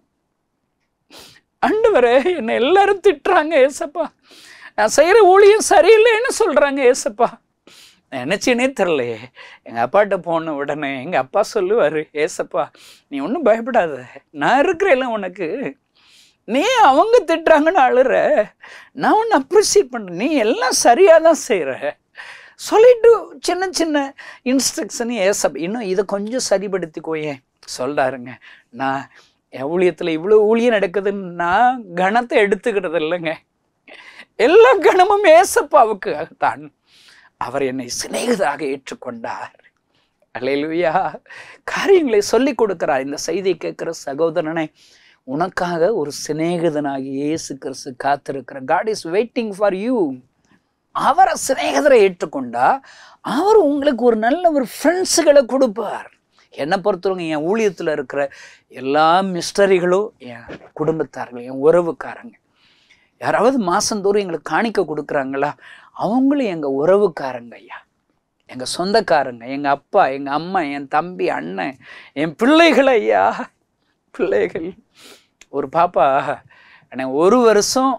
ஆண்டவரே என்னை எல்லாரும் திட்டுறாங்க ஏசப்பா நான் செய்கிற ஊழியம் சரியில்லைன்னு சொல்கிறாங்க ஏசப்பா நினச்சினே தெரிலையே எங்கள் அப்பாட்ட போன உடனே எங்கள் அப்பா சொல்லுவார் ஏசப்பா நீ ஒன்றும் பயப்படாத நான் இருக்கிறேன் உனக்கு நீ அவங்க திட்டுறாங்கன்னு அழுற நான் ஒன்று அப்ரிசியேட் பண்ணுறேன் நீ எல்லாம் சரியாக தான் செய்கிற சொல்லிட்டு சின்ன சின்ன இன்ஸ்ட்ரக்ஷன் ஏசப்பா இன்னும் இதை கொஞ்சம் சரிப்படுத்திக்கோயேன் சொல்கிறாருங்க நான் ஊழியத்தில் இவ்வளோ ஊழியம் நடக்குதுன்னா கணத்தை எடுத்துக்கிறது இல்லைங்க எல்லா கணமும் ஏசப்பாவுக்காகத்தான் அவர் என்னை சிநேகிதராக ஏற்றுக்கொண்டார் அலையிலுயா காரியங்களை சொல்லி கொடுக்கிறார் இந்த செய்தி கேட்குற சகோதரனை உனக்காக ஒரு சிநேகிதனாகி இயேசு கிறிஸ்து காத்திருக்கிற God is waiting for you அவரை சிநேகிதரை ஏற்றுக்கொண்டா அவர் உங்களுக்கு ஒரு நல்ல ஒரு ஃப்ரெண்ட்ஸுகளை கொடுப்பார் என்னை பொறுத்தவங்க என் ஊழியத்தில் இருக்கிற எல்லா மிஸ்டரிகளும் என் குடும்பத்தார்கள் என் உறவுக்காரங்க யாராவது மாதந்தோறும் எங்களுக்கு காணிக்க கொடுக்குறாங்களா அவங்களும் எங்கள் உறவுக்காரங்க ஐயா எங்கள் சொந்தக்காரங்க எங்கள் அப்பா எங்கள் அம்மா என் தம்பி அண்ணன் என் பிள்ளைகள் ஐயா பிள்ளைகள் ஒரு பாப்பா எனக்கு ஒரு வருஷம்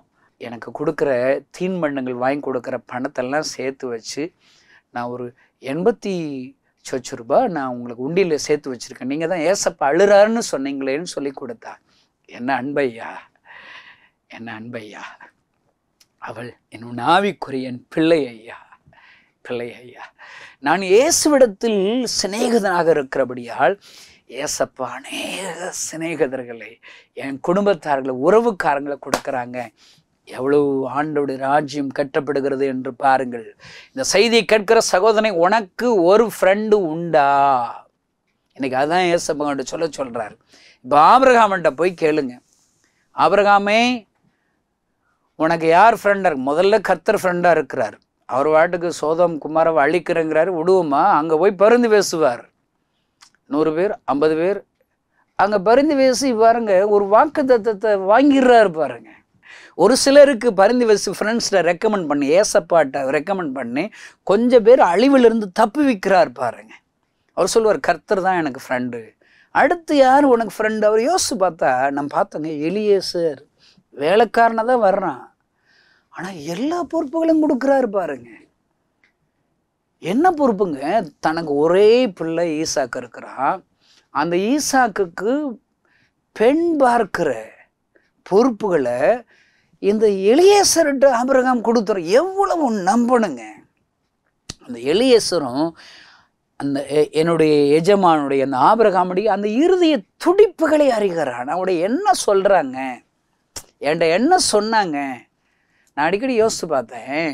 எனக்கு கொடுக்குற தீன் வாங்கி கொடுக்குற பணத்தெல்லாம் சேர்த்து வச்சு நான் ஒரு எண்பத்தி சொச்சு ரூபா நான் உங்களுக்கு உண்டியில் சேர்த்து வச்சுருக்கேன் நீங்கள் தான் ஏசப்ப அழுறாருன்னு சொன்னீங்களேன்னு சொல்லி கொடுத்தா என்ன அன்பையா என்ன அன்பையா அவள் என் நாவிக்குரியன் பிள்ளை ஐயா பிள்ளை ஐயா நான் இயேசுவிடத்தில் சிநேகிதனாக இருக்கிறபடியால் ஏசப்பா அநேக சிநேகிதர்களை என் குடும்பத்தார்களை உறவுக்காரங்களை கொடுக்குறாங்க எவ்வளவு ஆண்டோடைய ராஜ்யம் கட்டப்படுகிறது என்று பாருங்கள் இந்த செய்தியை கேட்கிற சகோதரனை உனக்கு ஒரு ஃப்ரெண்டு உண்டா எனக்கு அதுதான் ஏசப்பங்கிட்ட சொல்ல சொல்கிறார் இப்போ ஆபிரகாமன்ட்ட போய் கேளுங்க ஆபிரகாமே உனக்கு யார் ஃப்ரெண்டாக இருக்கு முதல்ல கர்த்தர் ஃப்ரெண்டாக இருக்கிறார் அவர் வாட்டுக்கு சோதம் குமாரவை அழிக்கிறேங்கிறாரு விடுவோமா அங்கே போய் பருந்து பேசுவார் நூறு பேர் ஐம்பது பேர் அங்கே பருந்து பேசி பாருங்க ஒரு வாக்கு தத்தத்தை வாங்கிடுறாரு பாருங்கள் ஒரு சிலருக்கு பரிந்து வச்சு ஃப்ரெண்ட்ஸில் ரெக்கமெண்ட் பண்ணி ஏசப்பாட்ட ரெக்கமெண்ட் பண்ணி கொஞ்சம் பேர் அழிவிலிருந்து தப்பி விற்கிறார் பாருங்க அவர் சொல்லுவார் கர்த்தர் தான் எனக்கு ஃப்ரெண்டு அடுத்து யார் உனக்கு ஃப்ரெண்டு அவர் யோசிச்சு பார்த்தா நம்ம பார்த்தோங்க எளியே சார் வேலைக்காரனை தான் வர்றான் ஆனால் எல்லா பொறுப்புகளும் கொடுக்குறாரு பாருங்க என்ன பொறுப்புங்க தனக்கு ஒரே பிள்ளை ஈசாக்கு இருக்கிறான் அந்த ஈசாக்குக்கு பெண் பார்க்கிற பொறுப்புகளை இந்த எளியேசர்கிட்ட ஆபிரகாம் கொடுத்துற எவ்வளவு நம்பணுங்க அந்த எளியேசரும் அந்த என்னுடைய எஜமானுடைய அந்த ஆபிரகாமுடைய அந்த இறுதிய துடிப்புகளை அறிகிறான் அவனுடைய என்ன சொல்கிறாங்க என்கிட்ட என்ன சொன்னாங்க நான் அடிக்கடி யோசித்து பார்த்தேன்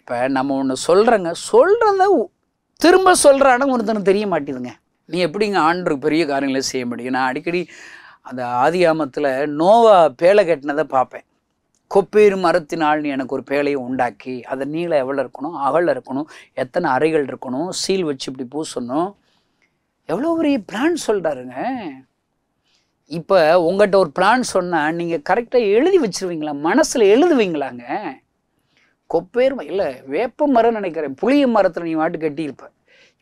இப்போ நம்ம ஒன்று சொல்கிறேங்க சொல்கிறத திரும்ப சொல்கிறான்னு ஒருத்தனை தெரிய மாட்டேதுங்க நீ எப்படிங்க ஆண்டு பெரிய காரியங்களை செய்ய முடியும் நான் அடிக்கடி அந்த ஆதி ஆமத்தில் நோவா பேலை கட்டினதை பார்ப்பேன் கொப்பேறு மரத்தினால் எனக்கு ஒரு பேழையை உண்டாக்கி அதை நீளம் எவ்வளோ இருக்கணும் அகல் இருக்கணும் எத்தனை அறைகள் இருக்கணும் சீல் வச்சு இப்படி பூசணும் எவ்வளோ பெரிய பிளான் சொல்கிறாருங்க இப்போ உங்கள்கிட்ட ஒரு பிளான் சொன்னால் நீங்கள் கரெக்டாக எழுதி வச்சுருவீங்களா மனசில் எழுதுவீங்களாங்க கொப்பேறு இல்லை வேப்ப மரம் நினைக்கிறேன் புளிய மரத்தில் நீ வாட்டு கட்டியிருப்ப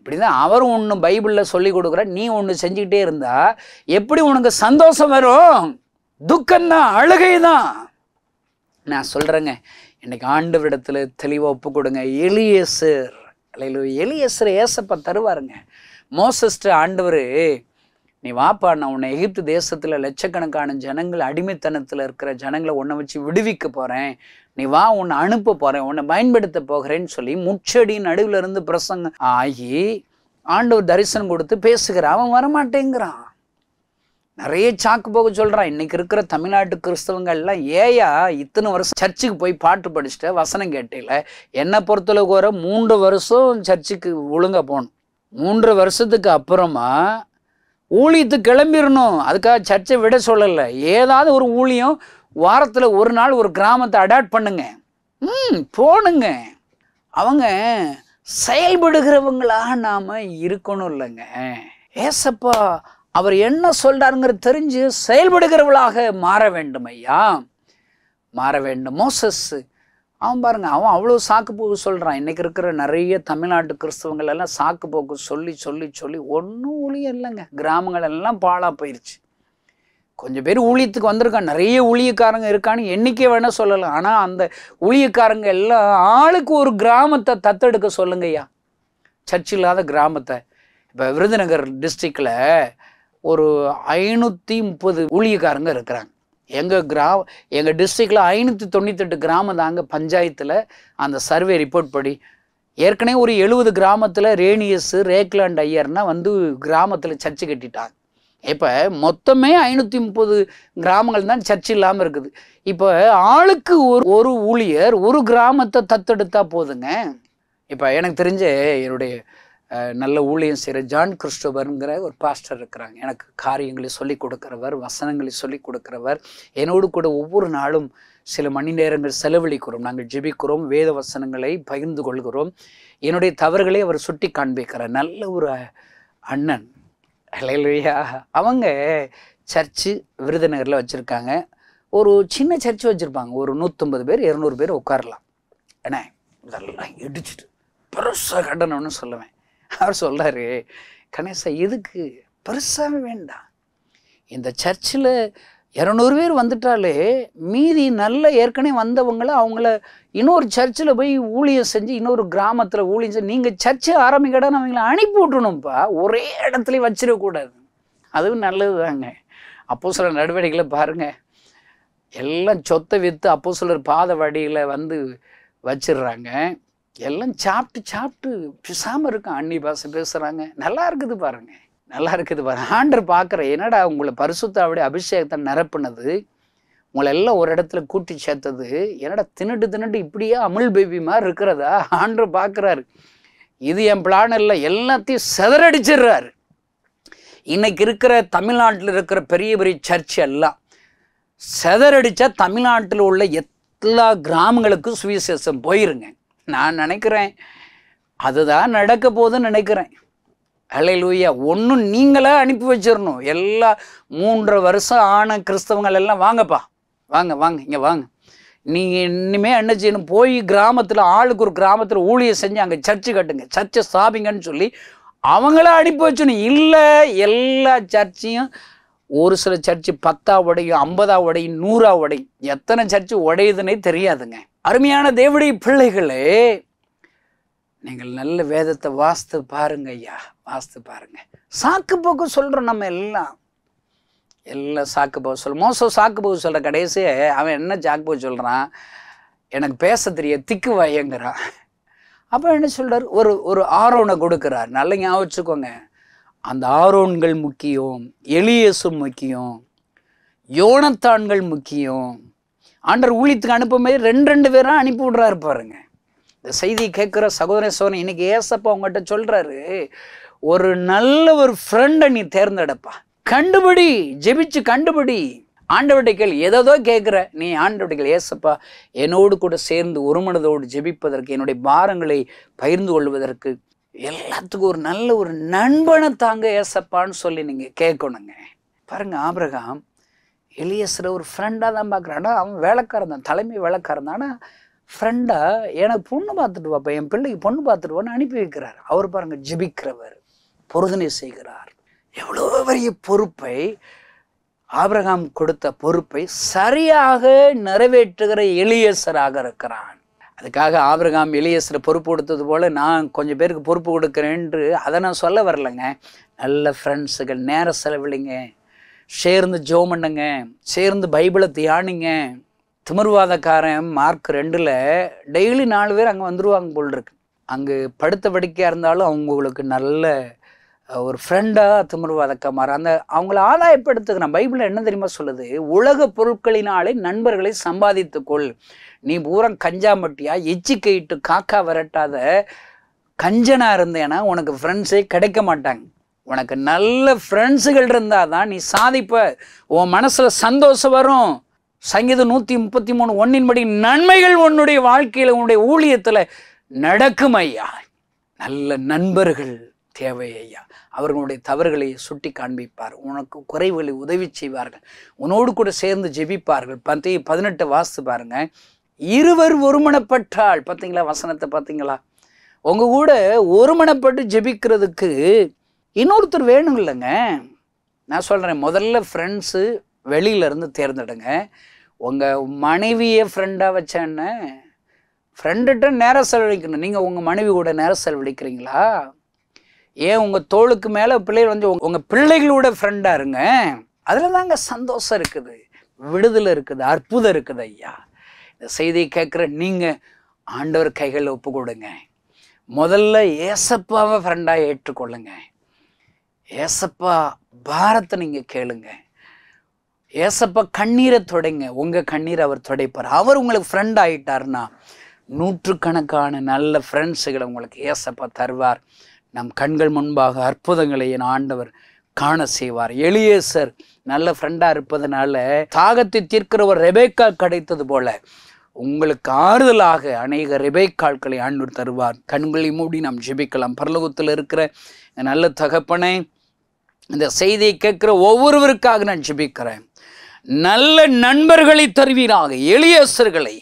இப்படி தான் அவரும் ஒன்று பைபிளில் சொல்லி கொடுக்குற நீ ஒன்று செஞ்சுக்கிட்டே இருந்தால் எப்படி உனக்கு சந்தோஷம் வரும் துக்கம்தான் அழுகை தான் நான் சொல்கிறேங்க இன்றைக்கி விடத்தில் தெளிவாக ஒப்பு கொடுங்க எலியேசர் அல்லையிலோ எலியேசர் ஏசப்பா தருவாருங்க மோசஸ்ட்டு ஆண்டவர் நீ வாப்பா நான் உன்னை எகிப்து தேசத்தில் லட்சக்கணக்கான ஜனங்கள் அடிமைத்தனத்தில் இருக்கிற ஜனங்களை உன்னை வச்சு விடுவிக்க போகிறேன் நீ வா உன்னை அனுப்ப போகிறேன் உன்னை பயன்படுத்த போகிறேன்னு சொல்லி முச்சடி நடுவில் இருந்து பிரசங்க ஆகி ஆண்டவர் தரிசனம் கொடுத்து பேசுகிறான் அவன் வரமாட்டேங்கிறான் நிறைய சாக்கு போக சொல்கிறான் இன்றைக்கி இருக்கிற தமிழ்நாட்டு கிறிஸ்தவங்கள்லாம் ஏயா இத்தனை வருஷம் சர்ச்சுக்கு போய் பாட்டு படிச்சுட்டு வசனம் கேட்டில என்னை பொறுத்தளவுக்கு வர மூன்று வருஷம் சர்ச்சுக்கு ஒழுங்காக போகணும் மூன்று வருஷத்துக்கு அப்புறமா ஊழியத்து கிளம்பிடணும் அதுக்காக சர்ச்சை விட சொல்லலை ஏதாவது ஒரு ஊழியம் வாரத்தில் ஒரு நாள் ஒரு கிராமத்தை அடாப்ட் பண்ணுங்க ம் போனுங்க அவங்க செயல்படுகிறவங்களாக நாம் இருக்கணும் இல்லைங்க ஏசப்பா அவர் என்ன சொல்றாருங்கிற தெரிஞ்சு செயல்படுகிறவளாக மாற வேண்டும் ஐயா மாற வேண்டும் மோசஸ் அவன் பாருங்க அவன் அவ்வளோ சாக்கு போக்கு சொல்கிறான் இன்றைக்கி இருக்கிற நிறைய தமிழ்நாட்டு கிறிஸ்தவங்கள் எல்லாம் சாக்கு போக்கு சொல்லி சொல்லி சொல்லி ஒன்றும் ஊழியம் இல்லைங்க கிராமங்கள் எல்லாம் பாழாக போயிடுச்சு கொஞ்சம் பேர் ஊழியத்துக்கு வந்திருக்கான் நிறைய ஊழியக்காரங்க இருக்கான்னு எண்ணிக்கை வேணால் சொல்லலாம் ஆனால் அந்த ஊழியக்காரங்க எல்லாம் ஆளுக்கு ஒரு கிராமத்தை தத்தெடுக்க சொல்லுங்கய்யா சர்ச்சு இல்லாத கிராமத்தை இப்போ விருதுநகர் டிஸ்ட்ரிக்டில் ஒரு ஐநூற்றி முப்பது ஊழியக்காரங்க இருக்கிறாங்க எங்கள் கிரா எங்கள் டிஸ்ட்ரிக்டில் ஐநூற்றி தொண்ணூத்தெட்டு கிராமம் தாங்க பஞ்சாயத்தில் அந்த சர்வே ரிப்போர்ட் படி ஏற்கனவே ஒரு எழுபது கிராமத்தில் ரேனியஸு ரேக்லாண்ட் ஐயர்னால் வந்து கிராமத்தில் சர்ச்சு கட்டிட்டாங்க இப்போ மொத்தமே ஐநூற்றி முப்பது கிராமங்கள் தான் சர்ச் இல்லாமல் இருக்குது இப்போ ஆளுக்கு ஒரு ஒரு ஊழியர் ஒரு கிராமத்தை தத்தெடுத்தா போதுங்க இப்போ எனக்கு தெரிஞ்ச என்னுடைய நல்ல ஊழியம் செய்கிற ஜான் கிறிஸ்டோபருங்கிற ஒரு பாஸ்டர் இருக்கிறாங்க எனக்கு காரியங்களை சொல்லிக் கொடுக்குறவர் வசனங்களை சொல்லிக் கொடுக்குறவர் என்னோடு கூட ஒவ்வொரு நாளும் சில மணி நேரங்கள் செலவழிக்கிறோம் நாங்கள் ஜெபிக்கிறோம் வேத வசனங்களை பகிர்ந்து கொள்கிறோம் என்னுடைய தவறுகளை அவர் சுட்டி காண்பிக்கிறார் நல்ல ஒரு அண்ணன் இல்லையா அவங்க சர்ச்சு விருதுநகரில் வச்சுருக்காங்க ஒரு சின்ன சர்ச்சு வச்சுருப்பாங்க ஒரு நூற்றம்பது பேர் இரநூறு பேர் உட்காரலாம் ஏன்னா இதெல்லாம் இடிச்சிட்டு பெருசாக கண்டனம்னு சொல்லுவேன் அவர் சொல்கிறாரு கணேசா எதுக்கு பெருசாக வேண்டாம் இந்த சர்ச்சில் இரநூறு பேர் வந்துட்டாலே மீதி நல்ல ஏற்கனவே வந்தவங்கள அவங்கள இன்னொரு சர்ச்சில் போய் ஊழியம் செஞ்சு இன்னொரு கிராமத்தில் ஊழியம் செஞ்சு நீங்கள் சர்ச்சை ஆரம்பிக்கடா அவங்கள அனுப்பி விட்டுணும்ப்பா ஒரே இடத்துலையும் வச்சிடக்கூடாது அதுவும் நல்லது தாங்க அப்போ சில நடவடிக்கைகளை பாருங்கள் எல்லாம் சொத்தை விற்று அப்போ சிலர் பாத வடியில் வந்து வச்சிடுறாங்க எல்லாம் சாப்பிட்டு சாப்பிட்டு பிசாமல் இருக்கும் அன்னி பாச பேசுகிறாங்க நல்லா இருக்குது பாருங்க நல்லா இருக்குது பாரு ஆண்டர் பார்க்குற என்னடா உங்களை பரிசுத்தாவுடைய அபிஷேகத்தை நிரப்புனது உங்களை எல்லாம் ஒரு இடத்துல கூட்டி சேர்த்தது என்னடா தின்னுட்டு தின்னுட்டு இப்படியே அமுல் பேபி மாதிரி இருக்கிறதா ஆண்டர் பார்க்குறாரு இது என் பிளான் இல்லை எல்லாத்தையும் செதறடிச்சிடுறாரு இன்னைக்கு இருக்கிற தமிழ்நாட்டில் இருக்கிற பெரிய பெரிய சர்ச் எல்லாம் செதறடிச்சா தமிழ்நாட்டில் உள்ள எல்லா கிராமங்களுக்கும் சுவிசேஷம் போயிருங்க நான் நினைக்கிறேன் அதுதான் நடக்க போதுன்னு நினைக்கிறேன் அலை லூயா ஒன்றும் நீங்களே அனுப்பி வச்சிடணும் எல்லா மூன்று வருஷம் ஆன கிறிஸ்தவங்கள் எல்லாம் வாங்கப்பா வாங்க வாங்க இங்கே வாங்க நீங்கள் இனிமேல் என்ன செய்யணும் போய் கிராமத்தில் ஆளுக்கு ஒரு கிராமத்தில் ஊழியர் செஞ்சு அங்கே சர்ச்சு கட்டுங்க சர்ச்சை ஸ்தாபிங்கன்னு சொல்லி அவங்கள அனுப்பி வச்சணும் இல்லை எல்லா சர்ச்சையும் ஒரு சில சர்ச்சு பத்தா உடையும் ஐம்பதா உடையும் நூறா உடையும் எத்தனை சர்ச்சு உடையுதுன்னே தெரியாதுங்க அருமையான தேவடி பிள்ளைகளே நீங்கள் நல்ல வேதத்தை வாஸ்து பாருங்க ஐயா வாஸ்து பாருங்க சாக்கு போக்கு சொல்கிறோம் நம்ம எல்லாம் எல்லாம் சாக்கு போக்கு சொல்ல மோசம் சாக்கு போக்கு சொல்கிற கடைசியே அவன் என்ன சாக்கு போக்கு சொல்கிறான் எனக்கு பேச தெரிய திக்கு வயங்கிறான் அப்போ என்ன சொல்கிறார் ஒரு ஒரு ஆரோனை கொடுக்குறார் நல்ல ஞாபகம் வச்சுக்கோங்க அந்த ஆரோன்கள் முக்கியம் எலியசும் முக்கியம் யோனத்தான்கள் முக்கியம் ஆண்டர் ஊழியத்துக்கு அனுப்ப போது ரெண்டு ரெண்டு பேரும் அனுப்பி விடுறாரு பாருங்க இந்த செய்தி கேட்குற சகோதர சோதனை இன்னைக்கு ஏசப்பா உங்கள்கிட்ட சொல்கிறாரு ஒரு நல்ல ஒரு ஃப்ரெண்டை நீ தேர்ந்தெடுப்பா கண்டுபிடி ஜெபிச்சு கண்டுபிடி ஆண்டவர்கிட்ட கேள்வி ஏதோ கேட்குற நீ ஆண்டவர்கிட்ட ஏசப்பா என்னோடு கூட சேர்ந்து ஒரு மனதோடு ஜெபிப்பதற்கு என்னுடைய பாரங்களை பகிர்ந்து கொள்வதற்கு எல்லாத்துக்கும் ஒரு நல்ல ஒரு நண்பனை தாங்க ஏசப்பான்னு சொல்லி நீங்கள் கேட்கணுங்க பாருங்கள் ஆபிரகாம் எலியஸ்ரை ஒரு ஃப்ரெண்டாக தான் பார்க்குறேன் அவன் வேலைக்காரன் தான் தலைமை வேலைக்காரன் தான் ஆனால் ஃப்ரெண்டாக எனக்கு பொண்ணு பார்த்துட்டு வாப்பா என் பிள்ளைக்கு பொண்ணு பார்த்துட்டு வான்னு அனுப்பி வைக்கிறார் அவர் பாருங்கள் ஜிபிக்கிறவர் பொருதனை செய்கிறார் எவ்வளோ பெரிய பொறுப்பை ஆபிரகாம் கொடுத்த பொறுப்பை சரியாக நிறைவேற்றுகிற எளியசராக இருக்கிறான் அதுக்காக ஆபிரகாம் எளியசரை பொறுப்பு கொடுத்தது போல் நான் கொஞ்சம் பேருக்கு பொறுப்பு கொடுக்குறேன் என்று அதை நான் சொல்ல வரலைங்க நல்ல ஃப்ரெண்ட்ஸுகள் நேர செலவில்லைங்க சேர்ந்து ஜோ பண்ணுங்க சேர்ந்து பைபிளை தியானிங்க திமிர்வாதக்காரன் மார்க் ரெண்டில் டெய்லி நாலு பேர் அங்கே வந்துடுவாங்க போல் இருக்கு அங்கே படுத்த படிக்கையாக இருந்தாலும் அவங்களுக்கு நல்ல ஒரு ஃப்ரெண்டாக திமிர்வாதக்கா மாற அந்த அவங்கள ஆதாயப்படுத்துக்கிறான் பைபிளில் என்ன தெரியுமா சொல்லுது உலக பொருட்களினாலே நண்பர்களை சம்பாதித்துக்கொள் நீ பூரம் பூரா எச்சி எச்சிக்கையிட்டு காக்கா விரட்டாத கஞ்சனாக இருந்தேன்னா உனக்கு ஃப்ரெண்ட்ஸே கிடைக்க மாட்டாங்க உனக்கு நல்ல ஃப்ரெண்ட்ஸுகள் இருந்தால் தான் நீ சாதிப்ப உன் மனசில் சந்தோஷம் வரும் சங்கீதம் நூற்றி முப்பத்தி மூணு ஒன்றின்படி நன்மைகள் உன்னுடைய வாழ்க்கையில் உன்னுடைய ஊழியத்தில் நடக்கும் ஐயா நல்ல நண்பர்கள் தேவை ஐயா அவர்களுடைய தவறுகளை சுட்டி காண்பிப்பார் உனக்கு குறைவுகளை உதவி செய்வார்கள் உன்னோடு கூட சேர்ந்து ஜெபிப்பார்கள் பத்தி பதினெட்டு வாசித்து பாருங்கள் இருவர் ஒருமனப்பட்டால் பார்த்தீங்களா வசனத்தை பார்த்தீங்களா உங்கள் கூட ஒருமனப்பட்டு ஜெபிக்கிறதுக்கு இன்னொருத்தர் வேணும் இல்லைங்க நான் சொல்கிறேன் முதல்ல ஃப்ரெண்ட்ஸு வெளியிலேருந்து தேர்ந்தெடுங்க உங்கள் மனைவியை ஃப்ரெண்டாக வச்சேன்னு ஃப்ரெண்டுகிட்ட நேரம் செலவழிக்கணும் நீங்கள் உங்கள் மனைவி கூட நேரம் செலவழிக்கிறீங்களா ஏன் உங்கள் தோளுக்கு மேலே பிள்ளைகள் வந்து உங்கள் பிள்ளைகளோட ஃப்ரெண்டாக இருங்க அதில் தாங்க சந்தோஷம் இருக்குது விடுதலை இருக்குது அற்புதம் இருக்குது ஐயா இந்த செய்தியை கேட்குற நீங்கள் ஆண்டவர் கைகளில் ஒப்பு கொடுங்க முதல்ல ஏசப்பாவை ஃப்ரெண்டாக ஏற்றுக்கொள்ளுங்கள் ஏசப்பா பாரத்தை நீங்கள் கேளுங்க ஏசப்பா கண்ணீரை தொடைங்க உங்கள் கண்ணீரை அவர் தொடைப்பார் அவர் உங்களுக்கு ஃப்ரெண்ட் ஆகிட்டார்னா நூற்றுக்கணக்கான நல்ல ஃப்ரெண்ட்ஸுகளை உங்களுக்கு ஏசப்பா தருவார் நம் கண்கள் முன்பாக அற்புதங்களை என் ஆண்டவர் காண செய்வார் எளியேசர் நல்ல ஃப்ரெண்டாக இருப்பதனால தாகத்தை தீர்க்கிற ஒரு ரெபேக்கா கிடைத்தது போல உங்களுக்கு ஆறுதலாக அநேக ரெபேக்கால்களை ஆண்டு தருவார் கண்களை மூடி நாம் ஜெபிக்கலாம் பரலோகத்தில் இருக்கிற நல்ல தகப்பனை இந்த செய்தியை கேட்குற ஒவ்வொருவருக்காக நான் ஜெபிக்கிறேன் நல்ல நண்பர்களை தருவீராக எளியசர்களை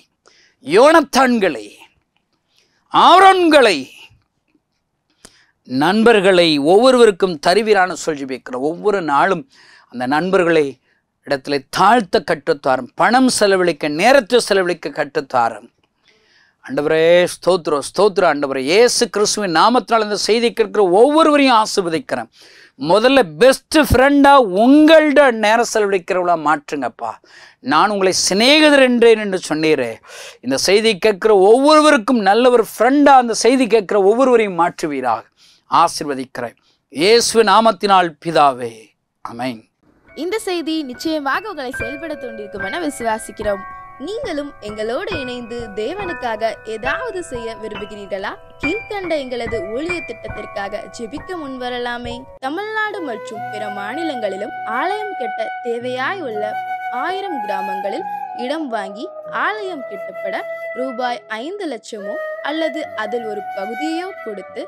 யோனத்தான்களை ஆரோன்களை நண்பர்களை ஒவ்வொருவருக்கும் தருவீரான சொல் ஜெபிக்கிறேன் ஒவ்வொரு நாளும் அந்த நண்பர்களை இடத்துல தாழ்த்த கற்றுத்தாரம் பணம் செலவழிக்க நேரத்தை செலவழிக்க கற்றுத்தாரம் அண்டவரே ஸ்தோத்ரோ ஸ்தோத்ரோ ஆண்டவரே ஏசு கிறிஸ்துவின் நாமத்தினால் இந்த செய்தி கேட்கிற ஒவ்வொருவரையும் ஆசிர்வதிக்கிறேன் முதல்ல பெஸ்ட்டு ஃப்ரெண்டாக உங்கள்கிட்ட நேரம் செலவழிக்கிறவளா மாற்றுங்கப்பா நான் உங்களை சிநேகிதர் என்றேன் என்று சொன்னீரே இந்த செய்தி கேட்குற ஒவ்வொருவருக்கும் நல்ல ஒரு ஃப்ரெண்டாக அந்த செய்தி கேட்குற ஒவ்வொருவரையும் மாற்றுவீராக ஆசிர்வதிக்கிறேன் இயேசு நாமத்தினால் பிதாவே அமைன் இந்த செய்தி நிச்சயமாக உங்களை செயல்பட தூண்டிருக்கும் என விசுவாசிக்கிறோம் நீங்களும் எங்களோடு இணைந்து தேவனுக்காக ஏதாவது செய்ய விரும்புகிறீர்களா கீழ்கண்ட எங்களது ஊழியர் திட்டத்திற்காக ஜெபிக்க முன்வரலாமே தமிழ்நாடு மற்றும் பிற மாநிலங்களிலும் ஆலயம் கெட்ட தேவையாய் உள்ள ஆயிரம் கிராமங்களில் இடம் வாங்கி ஆலயம் கெட்டப்பட ரூபாய் ஐந்து லட்சமோ அல்லது அதில் ஒரு பகுதியோ கொடுத்து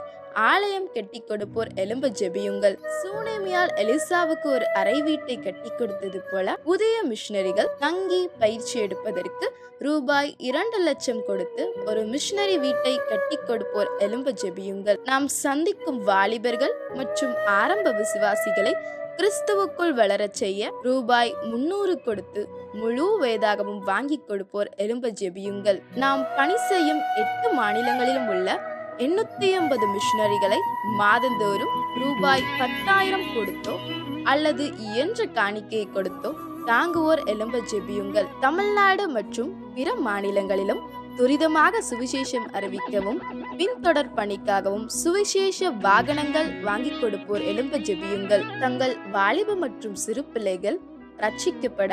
ஆலயம் கட்டி கொடுப்போர் எலும்பு ஜெபியுங்கள் சூனேமியால் எலிசாவுக்கு ஒரு அறை வீட்டை கட்டி கொடுத்தது போல புதிய மிஷினரிகள் தங்கி பயிற்சி எடுப்பதற்கு ரூபாய் இரண்டு லட்சம் கொடுத்து ஒரு மிஷினரி வீட்டை கட்டி கொடுப்போர் எலும்பு ஜெபியுங்கள் நாம் சந்திக்கும் வாலிபர்கள் மற்றும் ஆரம்ப விசுவாசிகளை கிறிஸ்துவுக்குள் வளரச் செய்ய ரூபாய் முன்னூறு கொடுத்து முழு வயதாகவும் வாங்கி கொடுப்போர் எலும்ப ஜெபியுங்கள் நாம் பணி செய்யும் எட்டு மாநிலங்களிலும் உள்ள எண்ணூத்தி ஐம்பது மிஷினரிகளை மாதந்தோறும் ரூபாய் பத்தாயிரம் கொடுத்தோ அல்லது இயன்ற காணிக்கையை கொடுத்தோ தாங்குவோர் எலும்ப ஜெபியுங்கள் தமிழ்நாடு மற்றும் பிற மாநிலங்களிலும் துரிதமாக சுவிசேஷம் அறிவிக்கவும் பின்தொடர் பணிக்காகவும் சுவிசேஷ வாகனங்கள் வாங்கிக் கொடுப்போர் எலும்ப ஜெபியுங்கள் தங்கள் வாலிப மற்றும் சிறு பிள்ளைகள் ரட்சிக்கப்பட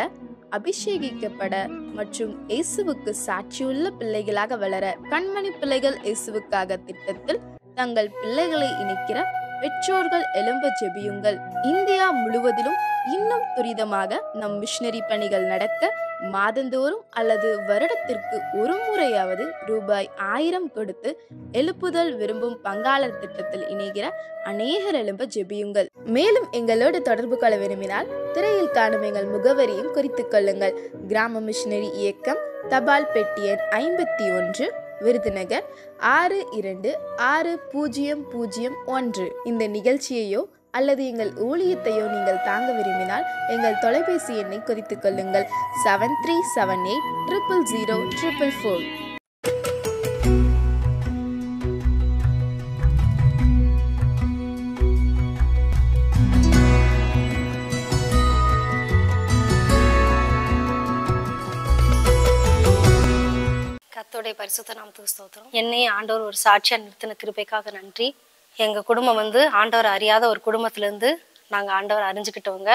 அபிஷேகிக்கப்பட மற்றும் இயேசுவுக்கு சாட்சியுள்ள பிள்ளைகளாக வளர கண்மணி பிள்ளைகள் இயேசுவுக்காக திட்டத்தில் தங்கள் பிள்ளைகளை இணைக்கிற பெற்றோர்கள் எலும்ப ஜெபியுங்கள் இந்தியா முழுவதிலும் இன்னும் துரிதமாக நம் மிஷினரி பணிகள் நடத்த மாதந்தோறும் அல்லது வருடத்திற்கு ஒரு முறையாவது ரூபாய் ஆயிரம் கொடுத்து எழுப்புதல் விரும்பும் பங்காளர் திட்டத்தில் இணைகிற அநேகர் எலும்ப ஜெபியுங்கள் மேலும் எங்களோடு தொடர்பு கொள்ள விரும்பினால் திரையில் காணும் எங்கள் முகவரியும் குறித்துக் கொள்ளுங்கள் கிராம மிஷினரி இயக்கம் தபால் பெட்டி எண் ஐம்பத்தி ஒன்று விருதுநகர் ஆறு இரண்டு ஆறு பூஜ்ஜியம் பூஜ்ஜியம் ஒன்று இந்த நிகழ்ச்சியையோ அல்லது எங்கள் ஊழியத்தையோ நீங்கள் தாங்க விரும்பினால் எங்கள் தொலைபேசி எண்ணை குறித்துக் கொள்ளுங்கள் seven three seven eight triple zero triple four கத்தோடைய பரிசுத்த நாம் ஸ்தோத்திரம் என்னையும் ஆண்டவர் ஒரு சாட்சியாக நிறுத்தின கிருபைக்காக நன்றி எங்கள் குடும்பம் வந்து ஆண்டவர் அறியாத ஒரு குடும்பத்துலேருந்து நாங்கள் ஆண்டவர் அறிஞ்சிக்கிட்டவங்க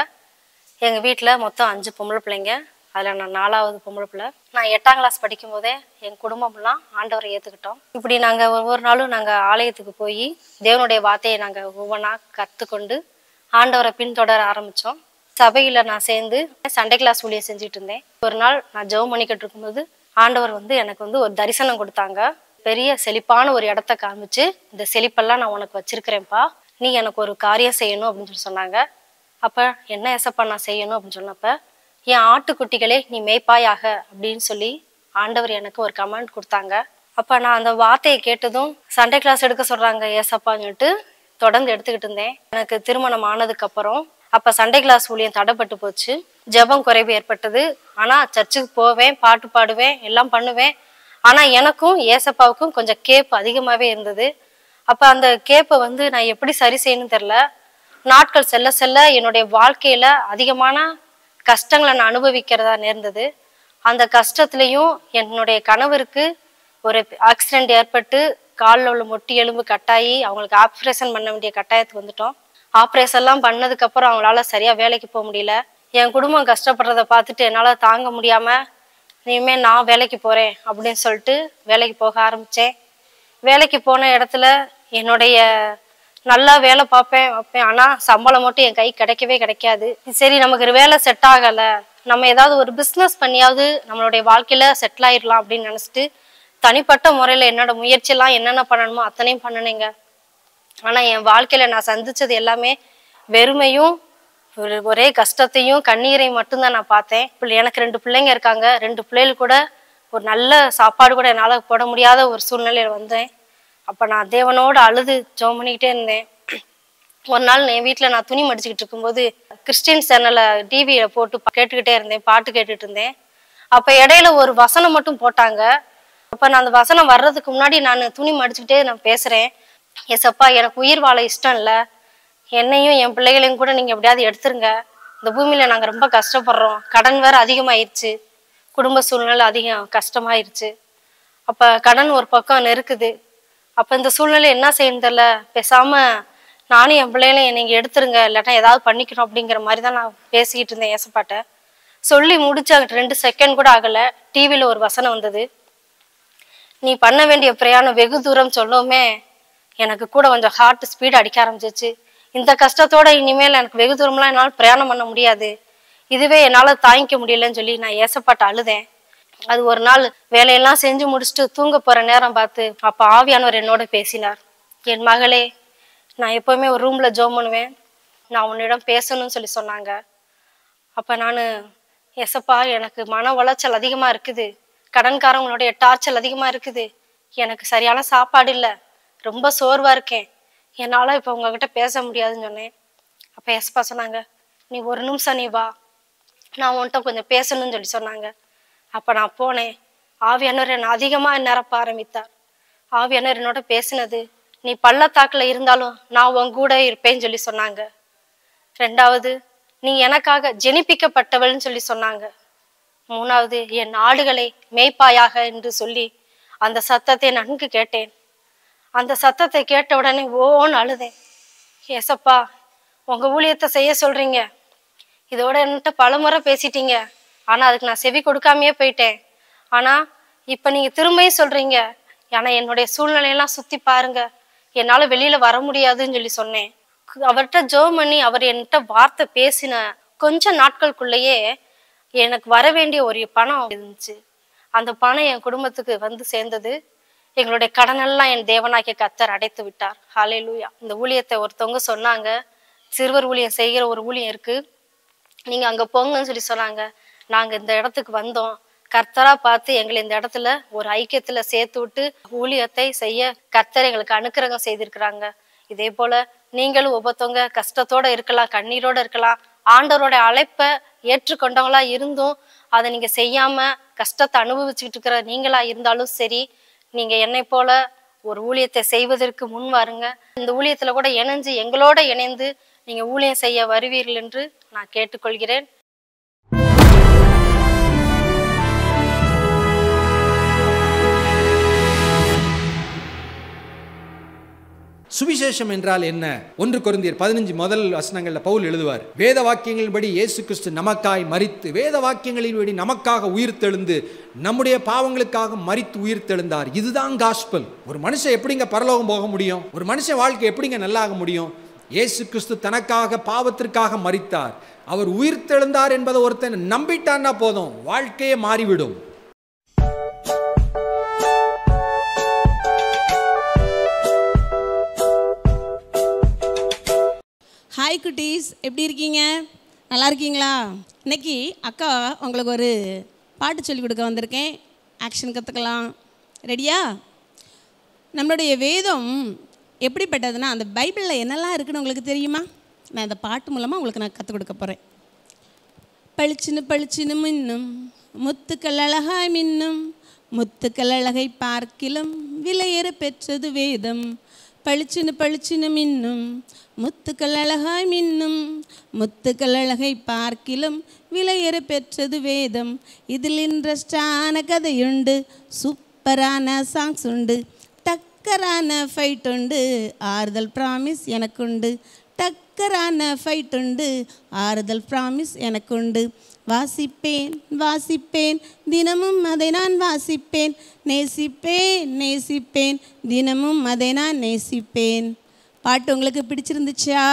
எங்கள் வீட்டில் மொத்தம் அஞ்சு பொம்பளை பிள்ளைங்க அதில் நான் நாலாவது பொம்பளை பிள்ளை நான் எட்டாம் கிளாஸ் படிக்கும் போதே எங்கள் குடும்பம்லாம் ஆண்டவரை ஏற்றுக்கிட்டோம் இப்படி நாங்கள் ஒவ்வொரு நாளும் நாங்கள் ஆலயத்துக்கு போய் தேவனுடைய வார்த்தையை நாங்கள் ஒவ்வொன்றா கற்றுக்கொண்டு ஆண்டவரை பின்தொடர ஆரம்பித்தோம் சபையில் நான் சேர்ந்து சண்டே கிளாஸ் ஊழியை செஞ்சுட்டு இருந்தேன் ஒரு நாள் நான் ஜவு பண்ணிக்கிட்டு இருக்கும்போது ஆண்டவர் வந்து எனக்கு வந்து ஒரு தரிசனம் கொடுத்தாங்க பெரிய செழிப்பான ஒரு இடத்த காமிச்சு இந்த செழிப்பெல்லாம் நான் உனக்கு வச்சிருக்கிறேன்ப்பா நீ எனக்கு ஒரு காரியம் செய்யணும் அப்படின்னு சொல்லி சொன்னாங்க அப்போ என்ன எசப்பா நான் செய்யணும் அப்படின்னு சொன்னப்ப என் ஆட்டுக்குட்டிகளே நீ மேய்ப்பாயாக அப்படின்னு சொல்லி ஆண்டவர் எனக்கு ஒரு கமெண்ட் கொடுத்தாங்க அப்போ நான் அந்த வார்த்தையை கேட்டதும் சண்டே கிளாஸ் எடுக்க சொல்கிறாங்க ஏசப்பான்னுட்டு தொடர்ந்து எடுத்துக்கிட்டு இருந்தேன் எனக்கு திருமணம் ஆனதுக்கப்புறம் அப்போ சண்டே கிளாஸ் ஊழியம் தடைப்பட்டு போச்சு ஜபம் குறைவு ஏற்பட்டது ஆனால் சர்ச்சுக்கு போவேன் பாட்டு பாடுவேன் எல்லாம் பண்ணுவேன் ஆனால் எனக்கும் ஏசப்பாவுக்கும் கொஞ்சம் கேப் அதிகமாகவே இருந்தது அப்போ அந்த கேப்பை வந்து நான் எப்படி சரி செய்யணும்னு தெரில நாட்கள் செல்ல செல்ல என்னுடைய வாழ்க்கையில் அதிகமான கஷ்டங்களை நான் அனுபவிக்கிறதா நேர்ந்தது அந்த கஷ்டத்துலேயும் என்னுடைய கணவருக்கு ஒரு ஆக்சிடெண்ட் ஏற்பட்டு காலில் உள்ள மொட்டி எலும்பு கட்டாயி அவங்களுக்கு ஆப்ரேஷன் பண்ண வேண்டிய கட்டாயத்துக்கு வந்துட்டோம் ஆப்ரேஷன்லாம் பண்ணதுக்கப்புறம் அவங்களால சரியாக வேலைக்கு போக முடியல என் குடும்பம் கஷ்டப்படுறத பார்த்துட்டு என்னால் தாங்க முடியாமல் இனிமேல் நான் வேலைக்கு போகிறேன் அப்படின்னு சொல்லிட்டு வேலைக்கு போக ஆரம்பித்தேன் வேலைக்கு போன இடத்துல என்னுடைய நல்லா வேலை பார்ப்பேன் வைப்பேன் ஆனால் சம்பளம் மட்டும் என் கை கிடைக்கவே கிடைக்காது சரி நமக்கு வேலை செட் ஆகலை நம்ம ஏதாவது ஒரு பிஸ்னஸ் பண்ணியாவது நம்மளுடைய வாழ்க்கையில் செட்டில் ஆயிடலாம் அப்படின்னு நினச்சிட்டு தனிப்பட்ட முறையில் என்னோடய முயற்சியெல்லாம் என்னென்ன பண்ணணுமோ அத்தனையும் பண்ணினேங்க ஆனால் என் வாழ்க்கையில் நான் சந்தித்தது எல்லாமே வெறுமையும் ஒரே கஷ்டத்தையும் கண்ணீரையும் மட்டும்தான் நான் பார்த்தேன் பிள்ளை எனக்கு ரெண்டு பிள்ளைங்க இருக்காங்க ரெண்டு பிள்ளைகள் கூட ஒரு நல்ல சாப்பாடு கூட என்னால் போட முடியாத ஒரு சூழ்நிலையில் வந்தேன் அப்போ நான் தேவனோடு அழுது ஜோம் பண்ணிக்கிட்டே இருந்தேன் ஒரு நாள் என் வீட்டில் நான் துணி மடிச்சுக்கிட்டு இருக்கும்போது கிறிஸ்டின் சேனலில் டிவியில் போட்டு கேட்டுக்கிட்டே இருந்தேன் பாட்டு கேட்டுட்டு இருந்தேன் அப்போ இடையில ஒரு வசனம் மட்டும் போட்டாங்க அப்போ நான் அந்த வசனம் வர்றதுக்கு முன்னாடி நான் துணி மடிச்சுக்கிட்டே நான் பேசுகிறேன் அப்பா எனக்கு உயிர் வாழ இஷ்டம் இல்லை என்னையும் என் பிள்ளைகளையும் கூட நீங்கள் எப்படியாவது எடுத்துருங்க இந்த பூமியில் நாங்கள் ரொம்ப கஷ்டப்படுறோம் கடன் வேறு அதிகமாயிருச்சு குடும்ப சூழ்நிலை அதிகம் கஷ்டமாயிருச்சு அப்போ கடன் ஒரு பக்கம் நெருக்குது அப்போ இந்த சூழ்நிலை என்ன செய்யணும் தெரில பேசாமல் நானும் என் பிள்ளைகளையும் நீங்கள் எடுத்துருங்க இல்லாட்டா ஏதாவது பண்ணிக்கணும் அப்படிங்கிற மாதிரி தான் நான் பேசிக்கிட்டு இருந்தேன் ஏசப்பாட்ட சொல்லி முடிச்சு ரெண்டு செகண்ட் கூட ஆகலை டிவியில் ஒரு வசனம் வந்தது நீ பண்ண வேண்டிய பிரயாணம் வெகு தூரம் சொல்லவுமே எனக்கு கூட கொஞ்சம் ஹார்ட் ஸ்பீட் அடிக்க ஆரம்பிச்சிச்சு இந்த கஷ்டத்தோட இனிமேல் எனக்கு வெகு தூரம்லாம் என்னால் பிரயாணம் பண்ண முடியாது இதுவே என்னால் தாங்கிக்க முடியலன்னு சொல்லி நான் ஏசப்பாட்டு அழுதேன் அது ஒரு நாள் வேலையெல்லாம் செஞ்சு முடிச்சுட்டு தூங்க போகிற நேரம் பார்த்து அப்போ ஆவியானவர் என்னோட பேசினார் என் மகளே நான் எப்போவுமே ஒரு ரூமில் ஜோம் பண்ணுவேன் நான் உன்னிடம் பேசணும்னு சொல்லி சொன்னாங்க அப்போ நான் எசப்பா எனக்கு மன உளைச்சல் அதிகமாக இருக்குது கடன்காரவங்களுடைய டார்ச்சல் அதிகமாக இருக்குது எனக்கு சரியான சாப்பாடு இல்லை ரொம்ப சோர்வாக இருக்கேன் என்னால் இப்போ உங்ககிட்ட பேச முடியாதுன்னு சொன்னேன் அப்போ எஸ்பா சொன்னாங்க நீ ஒரு நிமிஷம் நீ வா நான் உன்கிட்ட கொஞ்சம் பேசணும்னு சொல்லி சொன்னாங்க அப்போ நான் போனேன் ஆவியானவர் என்னை அதிகமாக நிரப்ப ஆரம்பித்தார் ஆவியானவர் என்னோட பேசினது நீ பள்ளத்தாக்கில் இருந்தாலும் நான் உன் கூட இருப்பேன்னு சொல்லி சொன்னாங்க ரெண்டாவது நீ எனக்காக ஜெனிப்பிக்கப்பட்டவள்னு சொல்லி சொன்னாங்க மூணாவது என் ஆடுகளை மேய்ப்பாயாக என்று சொல்லி அந்த சத்தத்தை நன்கு கேட்டேன் அந்த சத்தத்தை கேட்ட உடனே ஓன்னு அழுதேன் ஏசப்பா உங்கள் ஊழியத்தை செய்ய சொல்கிறீங்க இதோட என்கிட்ட பலமுறை பேசிட்டீங்க ஆனால் அதுக்கு நான் செவி கொடுக்காமயே போயிட்டேன் ஆனால் இப்போ நீங்கள் திரும்பியும் சொல்கிறீங்க ஏன்னா என்னுடைய சூழ்நிலையெல்லாம் சுற்றி பாருங்க என்னால் வெளியில் வர முடியாதுன்னு சொல்லி சொன்னேன் அவர்கிட்ட ஜோ பண்ணி அவர் என்கிட்ட வார்த்தை பேசின கொஞ்ச நாட்களுக்குள்ளேயே எனக்கு வர வேண்டிய ஒரு பணம் இருந்துச்சு அந்த பணம் என் குடும்பத்துக்கு வந்து சேர்ந்தது எங்களுடைய கடனெல்லாம் என் தேவனாகிய கத்தர் அடைத்து விட்டார் ஹாலே லூயா இந்த ஊழியத்தை ஒருத்தவங்க சொன்னாங்க சிறுவர் ஊழியம் செய்கிற ஒரு ஊழியம் இருக்கு நீங்க அங்க போங்கன்னு சொல்லி சொன்னாங்க நாங்க இந்த இடத்துக்கு வந்தோம் கர்த்தரா பார்த்து எங்களை இந்த இடத்துல ஒரு ஐக்கியத்துல சேர்த்து விட்டு ஊழியத்தை செய்ய கர்த்தர் எங்களுக்கு அனுக்கிரகம் செய்திருக்கிறாங்க இதே போல நீங்களும் ஒவ்வொருத்தவங்க கஷ்டத்தோட இருக்கலாம் கண்ணீரோட இருக்கலாம் ஆண்டவரோட அழைப்பை ஏற்றுக்கொண்டவங்களா இருந்தும் அதை நீங்க செய்யாம கஷ்டத்தை அனுபவிச்சுக்கிட்டு இருக்கிற நீங்களா இருந்தாலும் சரி நீங்க என்னை போல ஒரு ஊழியத்தை செய்வதற்கு முன் வாருங்க இந்த ஊழியத்துல கூட இணைஞ்சு எங்களோட இணைந்து நீங்க ஊழியம் செய்ய வருவீர்கள் என்று நான் கேட்டுக்கொள்கிறேன் சுவிசேஷம் என்றால் என்ன ஒன்று குருந்தியர் பதினஞ்சு முதல் வசனங்களில் பவுல் எழுதுவார் வேத வாக்கியங்களின்படி இயேசு கிறிஸ்து நமக்காய் மறித்து வேத வாக்கியங்களின்படி நமக்காக உயிர்த்தெழுந்து நம்முடைய பாவங்களுக்காக மறித்து உயிர்த்தெழுந்தார் இதுதான் காஸ்பல் ஒரு மனுஷன் எப்படிங்க பரலோகம் போக முடியும் ஒரு மனுஷன் வாழ்க்கை எப்படிங்க நல்லாக முடியும் இயேசு கிறிஸ்து தனக்காக பாவத்திற்காக மறித்தார் அவர் உயிர்த்தெழுந்தார் என்பதை ஒருத்தன் நம்பிட்டான்னா போதும் வாழ்க்கையே மாறிவிடும் ஹாய் குட்டீஸ் எப்படி இருக்கீங்க நல்லா இருக்கீங்களா இன்னைக்கு அக்கா உங்களுக்கு ஒரு பாட்டு சொல்லிக் கொடுக்க வந்திருக்கேன் ஆக்ஷன் கற்றுக்கலாம் ரெடியா நம்மளுடைய வேதம் எப்படிப்பட்டதுன்னா அந்த பைபிளில் என்னெல்லாம் இருக்குன்னு உங்களுக்கு தெரியுமா நான் இந்த பாட்டு மூலமாக உங்களுக்கு நான் கற்றுக் கொடுக்க போகிறேன் பளிச்சுன்னு பளிச்சுன்னு மின்னும் முத்துக்கள் அழகாய் மின்னும் முத்துக்கள் அழகை பார்க்கிலும் விலையேற பெற்றது வேதம் பளிச்சுன்னு பளிச்சுன்னு மின்னும் முத்துக்கள் அழகாய் மின்னும் முத்துக்கள் அழகை பார்க்கிலும் விலையற பெற்றது வேதம் இதில் இன்ட்ரெஸ்டான கதையுண்டு சூப்பரான சாங்ஸ் உண்டு டக்கரான ஃபைட் உண்டு ஆறுதல் ப்ராமிஸ் எனக்குண்டு டக்கரான ஃபைட் உண்டு ஆறுதல் ப்ராமிஸ் எனக்குண்டு வாசிப்பேன் வாசிப்பேன் தினமும் அதை நான் வாசிப்பேன் நேசிப்பேன் நேசிப்பேன் தினமும் அதை நான் நேசிப்பேன் பாட்டு உங்களுக்கு பிடிச்சிருந்துச்சா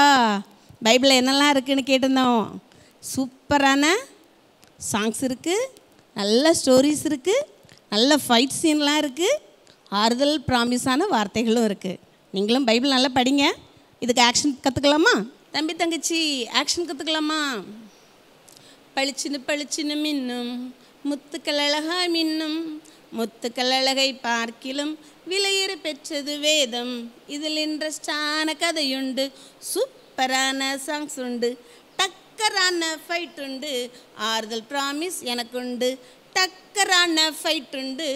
பைபிளில் என்னெல்லாம் இருக்குதுன்னு கேட்டிருந்தோம் சூப்பரான சாங்ஸ் இருக்குது நல்ல ஸ்டோரிஸ் இருக்குது நல்ல ஃபைட் சீன்லாம் இருக்குது ஆறுதல் ப்ராமிஸான வார்த்தைகளும் இருக்குது நீங்களும் பைபிள் நல்லா படிங்க இதுக்கு ஆக்ஷன் கற்றுக்கலாமா தம்பி தங்கச்சி ஆக்ஷன் கற்றுக்கலாமா பளிச்சுன்னு பளிச்சுன்னு மின்னும் முத்துக்கள் அழகாய் மின்னும் முத்துக்கள் அழகை பார்க்கிலும் விலையிறு பெற்றது வேதம் இதில் இன்ட்ரெஸ்டான கதையுண்டு சூப்பரான சாங்ஸ் உண்டு டக்கரான ஃபைட் உண்டு ஆறுதல் ப்ராமிஸ் எனக்கு உண்டு டக்கரான ஃபைட் உண்டு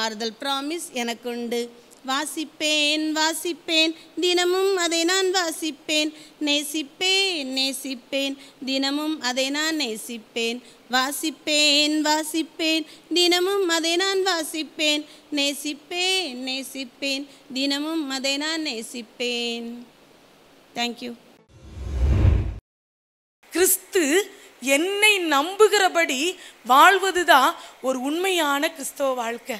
ஆறுதல் ப்ராமிஸ் எனக்கு உண்டு வாசிப்பேன் வாசிப்பேன் தினமும் அதை நான் வாசிப்பேன் நேசிப்பேன் நேசிப்பேன் தினமும் அதை நான் நேசிப்பேன் வாசிப்பேன் வாசிப்பேன் தினமும் அதை நான் வாசிப்பேன் நேசிப்பேன் நேசிப்பேன் தினமும் அதை நான் நேசிப்பேன் தேங்க்யூ கிறிஸ்து என்னை நம்புகிறபடி வாழ்வதுதான் ஒரு உண்மையான கிறிஸ்தவ வாழ்க்கை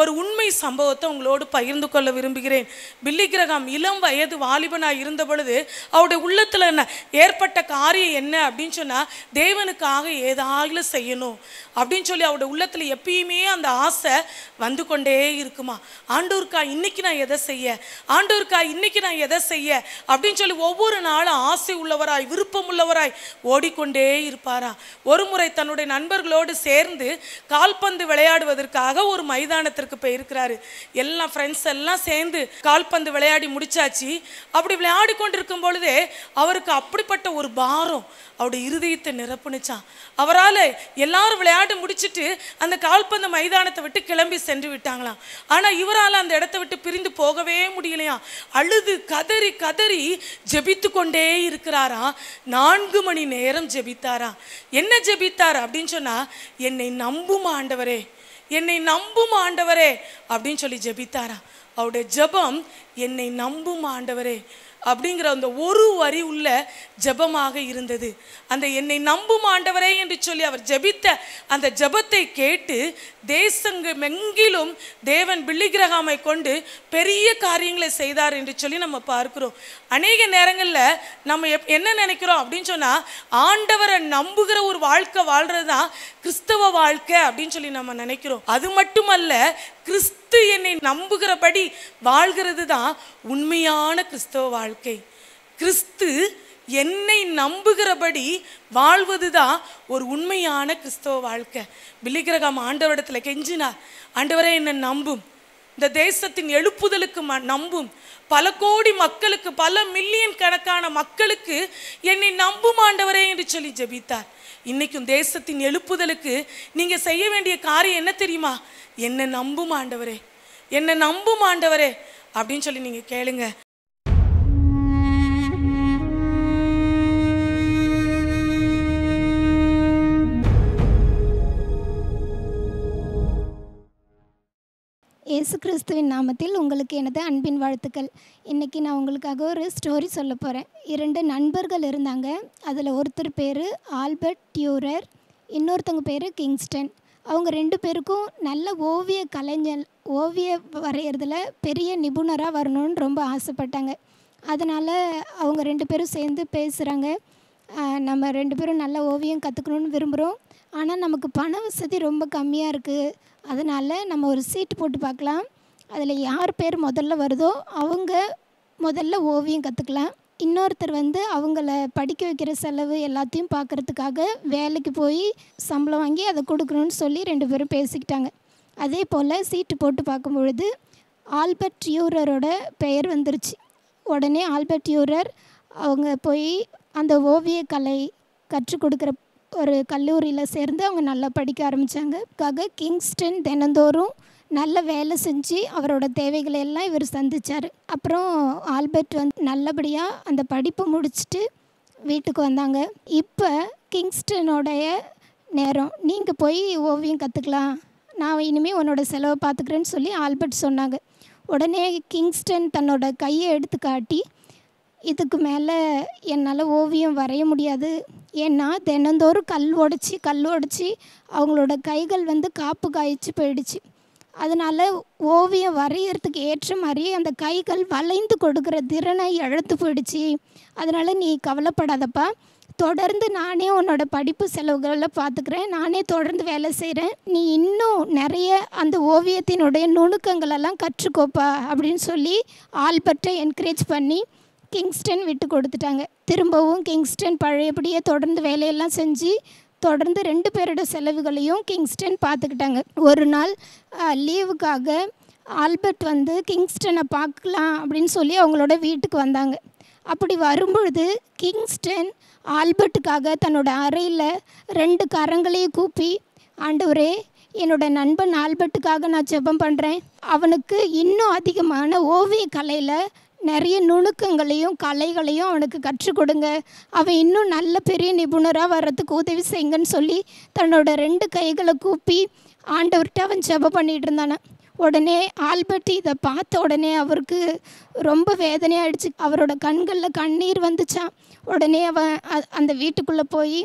ஒரு உண்மை சம்பவத்தை உங்களோடு பகிர்ந்து கொள்ள விரும்புகிறேன் பில்லி கிரகம் இளம் வயது வாலிபனாக இருந்த பொழுது அவருடைய உள்ளத்தில் என்ன ஏற்பட்ட காரியம் என்ன அப்படின்னு சொன்னால் தேவனுக்காக ஏதாவது செய்யணும் அப்படின்னு சொல்லி அவருடைய உள்ளத்தில் எப்பயுமே அந்த ஆசை வந்து கொண்டே இருக்குமா ஆண்டூர்க்கா இன்னைக்கு நான் எதை செய்ய ஆண்டூர்க்கா இன்னைக்கு நான் எதை செய்ய அப்படின்னு சொல்லி ஒவ்வொரு நாளும் ஆசை உள்ளவராய் விருப்பம் உள்ளவராய் ஓடிக்கொண்டே இருப்பாரா ஒரு முறை தன்னுடைய நண்பர்களோடு சேர்ந்து கால்பந்து விளையாடுவதற்காக ஒரு மைதானத்தில் இருக்கு இப்போ இருக்கிறாரு எல்லாம் ஃப்ரெண்ட்ஸ் எல்லாம் சேர்ந்து கால்பந்து விளையாடி முடிச்சாச்சு அப்படி விளையாடி கொண்டிருக்கும் பொழுதே அவருக்கு அப்படிப்பட்ட ஒரு பாரம் அவருடைய இருதயத்தை நிரப்புனுச்சான் அவரால் எல்லாரும் விளையாட்டு முடிச்சுட்டு அந்த கால்பந்து மைதானத்தை விட்டு கிளம்பி சென்று விட்டாங்களாம் ஆனால் இவரால் அந்த இடத்த விட்டு பிரிந்து போகவே முடியலையா அழுது கதறி கதறி ஜெபித்து கொண்டே இருக்கிறாரா நான்கு மணி நேரம் ஜெபித்தாரா என்ன ஜெபித்தார் அப்படின்னு சொன்னால் என்னை நம்பும் ஆண்டவரே என்னை நம்பும் ஆண்டவரே அப்படின்னு சொல்லி ஜெபித்தாரா அவருடைய ஜபம் என்னை நம்பும் ஆண்டவரே அப்படிங்கிற அந்த ஒரு வரி உள்ள ஜபமாக இருந்தது அந்த என்னை நம்பும் ஆண்டவரே என்று சொல்லி அவர் ஜபித்த அந்த ஜபத்தை கேட்டு தேசங்கு மெங்கிலும் தேவன் பில்லிகிரகாமை கொண்டு பெரிய காரியங்களை செய்தார் என்று சொல்லி நம்ம பார்க்குறோம் அநேக நேரங்களில் நம்ம எப் என்ன நினைக்கிறோம் அப்படின்னு சொன்னால் ஆண்டவரை நம்புகிற ஒரு வாழ்க்கை வாழ்கிறது தான் கிறிஸ்தவ வாழ்க்கை அப்படின்னு சொல்லி நம்ம நினைக்கிறோம் அது மட்டுமல்ல கிறிஸ்து என்னை நம்புகிறபடி வாழ்கிறது தான் உண்மையான கிறிஸ்தவ வாழ்க்கை கிறிஸ்து என்னை நம்புகிறபடி வாழ்வது தான் ஒரு உண்மையான கிறிஸ்தவ வாழ்க்கை பிலிகிரகம் ஆண்டவரிடத்தில் கெஞ்சினார் ஆண்டவரே என்னை நம்பும் இந்த தேசத்தின் எழுப்புதலுக்கு நம்பும் பல கோடி மக்களுக்கு பல மில்லியன் கணக்கான மக்களுக்கு என்னை நம்பும் ஆண்டவரே என்று சொல்லி ஜபித்தார் இன்னைக்கும் தேசத்தின் எழுப்புதலுக்கு நீங்கள் செய்ய வேண்டிய காரியம் என்ன தெரியுமா என்னை நம்பும் ஆண்டவரே என்னை நம்பும் ஆண்டவரே அப்படின்னு சொல்லி நீங்கள் கேளுங்க இயேசு கிறிஸ்துவின் நாமத்தில் உங்களுக்கு எனது அன்பின் வாழ்த்துக்கள் இன்றைக்கி நான் உங்களுக்காக ஒரு ஸ்டோரி சொல்ல போகிறேன் இரண்டு நண்பர்கள் இருந்தாங்க அதில் ஒருத்தர் பேர் ஆல்பர்ட் டியூரர் இன்னொருத்தவங்க பேர் கிங்ஸ்டன் அவங்க ரெண்டு பேருக்கும் நல்ல ஓவிய கலைஞர் ஓவிய வரைகிறதுல பெரிய நிபுணராக வரணும்னு ரொம்ப ஆசைப்பட்டாங்க அதனால் அவங்க ரெண்டு பேரும் சேர்ந்து பேசுகிறாங்க நம்ம ரெண்டு பேரும் நல்ல ஓவியம் கற்றுக்கணுன்னு விரும்புகிறோம் ஆனால் நமக்கு பண வசதி ரொம்ப கம்மியாக இருக்குது அதனால் நம்ம ஒரு சீட்டு போட்டு பார்க்கலாம் அதில் யார் பேர் முதல்ல வருதோ அவங்க முதல்ல ஓவியம் கற்றுக்கலாம் இன்னொருத்தர் வந்து அவங்கள படிக்க வைக்கிற செலவு எல்லாத்தையும் பார்க்குறதுக்காக வேலைக்கு போய் சம்பளம் வாங்கி அதை கொடுக்கணும்னு சொல்லி ரெண்டு பேரும் பேசிக்கிட்டாங்க அதே போல் சீட்டு போட்டு பார்க்கும் பொழுது ஆல்பர்ட் யூரரோட பெயர் வந்துருச்சு உடனே ஆல்பர்ட் யூரர் அவங்க போய் அந்த ஓவியக்கலை கற்றுக் கொடுக்குற ஒரு கல்லூரியில் சேர்ந்து அவங்க நல்லா படிக்க ஆரம்பித்தாங்க அதுக்காக கிங்ஸ்டன் தினந்தோறும் நல்ல வேலை செஞ்சு அவரோட தேவைகளை எல்லாம் இவர் சந்தித்தார் அப்புறம் ஆல்பர்ட் வந்து நல்லபடியாக அந்த படிப்பை முடிச்சுட்டு வீட்டுக்கு வந்தாங்க இப்போ கிங்ஸ்டனோடைய நேரம் நீங்கள் போய் ஓவியம் கற்றுக்கலாம் நான் இனிமேல் உன்னோட செலவை பார்த்துக்கிறேன்னு சொல்லி ஆல்பர்ட் சொன்னாங்க உடனே கிங்ஸ்டன் தன்னோட கையை எடுத்து காட்டி இதுக்கு மேலே என்னால் ஓவியம் வரைய முடியாது ஏன்னா தினந்தோறும் கல் உடச்சி கல் உடச்சி அவங்களோட கைகள் வந்து காப்பு காய்ச்சி போயிடுச்சு அதனால் ஓவியம் வரைகிறதுக்கு ஏற்ற மாதிரி அந்த கைகள் வளைந்து கொடுக்குற திறனை இழந்து போயிடுச்சு அதனால் நீ கவலைப்படாதப்பா தொடர்ந்து நானே உன்னோட படிப்பு செலவுகளை பார்த்துக்கிறேன் நானே தொடர்ந்து வேலை செய்கிறேன் நீ இன்னும் நிறைய அந்த ஓவியத்தினுடைய நுணுக்கங்களெல்லாம் கற்றுக்கோப்பா அப்படின்னு சொல்லி ஆல்பர்ட்டை என்கரேஜ் பண்ணி கிங்ஸ்டன் விட்டு கொடுத்துட்டாங்க திரும்பவும் கிங்ஸ்டன் பழையபடியே தொடர்ந்து வேலையெல்லாம் செஞ்சு தொடர்ந்து ரெண்டு பேரோட செலவுகளையும் கிங்ஸ்டன் பார்த்துக்கிட்டாங்க ஒரு நாள் லீவுக்காக ஆல்பர்ட் வந்து கிங்ஸ்டனை பார்க்கலாம் அப்படின்னு சொல்லி அவங்களோட வீட்டுக்கு வந்தாங்க அப்படி வரும்பொழுது கிங்ஸ்டன் ஆல்பர்ட்டுக்காக தன்னோட அறையில் ரெண்டு கரங்களையும் கூப்பி ஆண்டவரே என்னோட நண்பன் ஆல்பர்ட்டுக்காக நான் ஜெபம் பண்ணுறேன் அவனுக்கு இன்னும் அதிகமான ஓவிய கலையில் நிறைய நுணுக்கங்களையும் கலைகளையும் அவனுக்கு கற்றுக் கொடுங்க அவன் இன்னும் நல்ல பெரிய நிபுணராக வர்றதுக்கு உதவி செய்யுங்கன்னு சொல்லி தன்னோட ரெண்டு கைகளை கூப்பி ஆண்டவர்கிட்ட அவன் ஜப பண்ணிகிட்டு இருந்தானே உடனே ஆல்பர்ட் இதை பார்த்த உடனே அவருக்கு ரொம்ப வேதனையாயிடுச்சு அவரோட கண்களில் கண்ணீர் வந்துச்சான் உடனே அவன் அந்த வீட்டுக்குள்ளே போய்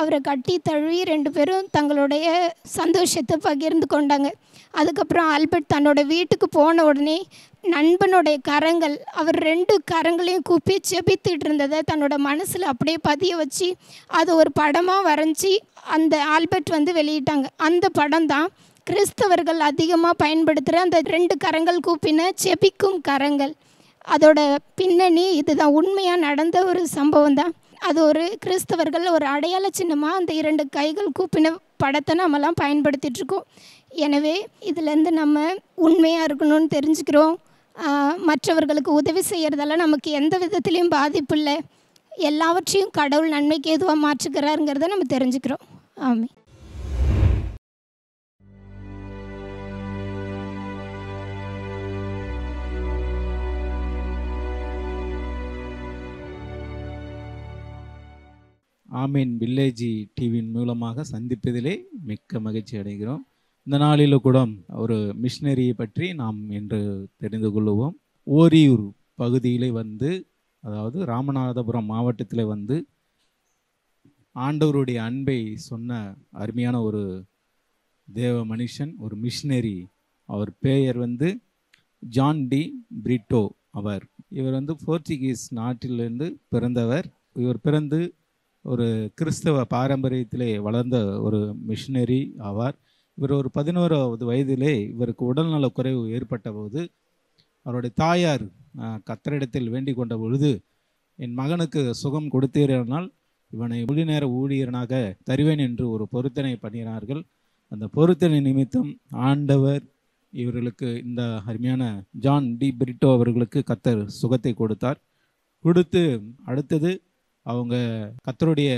அவரை கட்டி தழுவி ரெண்டு பேரும் தங்களுடைய சந்தோஷத்தை பகிர்ந்து கொண்டாங்க அதுக்கப்புறம் ஆல்பர்ட் தன்னோட வீட்டுக்கு போன உடனே நண்பனுடைய கரங்கள் அவர் ரெண்டு கரங்களையும் கூப்பி செபித்துட்டு இருந்ததை தன்னோட மனசில் அப்படியே பதிய வச்சு அது ஒரு படமாக வரைஞ்சி அந்த ஆல்பர்ட் வந்து வெளியிட்டாங்க அந்த படம் தான் கிறிஸ்தவர்கள் அதிகமாக பயன்படுத்துகிற அந்த ரெண்டு கரங்கள் கூப்பின செபிக்கும் கரங்கள் அதோட பின்னணி இதுதான் உண்மையாக நடந்த ஒரு சம்பவம் தான் அது ஒரு கிறிஸ்தவர்கள் ஒரு அடையாள சின்னமாக அந்த இரண்டு கைகள் கூப்பின படத்தை நம்மலாம் பயன்படுத்திகிட்ருக்கோம் எனவே இதுலேருந்து நம்ம உண்மையாக இருக்கணும்னு தெரிஞ்சுக்கிறோம் மற்றவர்களுக்கு உதவி செய்கிறதால நமக்கு எந்த விதத்துலேயும் பாதிப்பு இல்லை எல்லாவற்றையும் கடவுள் நன்மைக்கு எதுவாக மாற்றுக்கிறாருங்கிறத நம்ம தெரிஞ்சுக்கிறோம் ஆமாம் ஆமீன் வில்லேஜி டிவியின் மூலமாக சந்திப்பதிலே மிக்க மகிழ்ச்சி அடைகிறோம் இந்த நாளில் கூட ஒரு மிஷினரியை பற்றி நாம் இன்று தெரிந்து கொள்வோம் ஓரியூர் பகுதியிலே வந்து அதாவது ராமநாதபுரம் மாவட்டத்தில் வந்து ஆண்டவருடைய அன்பை சொன்ன அருமையான ஒரு தேவ மனுஷன் ஒரு மிஷினரி அவர் பெயர் வந்து ஜான் டி பிரிட்டோ அவர் இவர் வந்து போர்ச்சுகீஸ் நாட்டிலிருந்து பிறந்தவர் இவர் பிறந்து ஒரு கிறிஸ்தவ பாரம்பரியத்திலே வளர்ந்த ஒரு மிஷினரி ஆவார் இவர் ஒரு பதினோராவது வயதிலே இவருக்கு உடல்நல குறைவு ஏற்பட்ட போது அவருடைய தாயார் கத்தரிடத்தில் வேண்டிக் கொண்ட பொழுது என் மகனுக்கு சுகம் கொடுத்தீரானால் இவனை முழு நேர ஊழியரனாக தருவேன் என்று ஒரு பொருத்தனை பண்ணினார்கள் அந்த பொருத்தனை நிமித்தம் ஆண்டவர் இவர்களுக்கு இந்த அருமையான ஜான் டி பிரிட்டோ அவர்களுக்கு கத்தர் சுகத்தை கொடுத்தார் கொடுத்து அடுத்தது அவங்க கத்தருடைய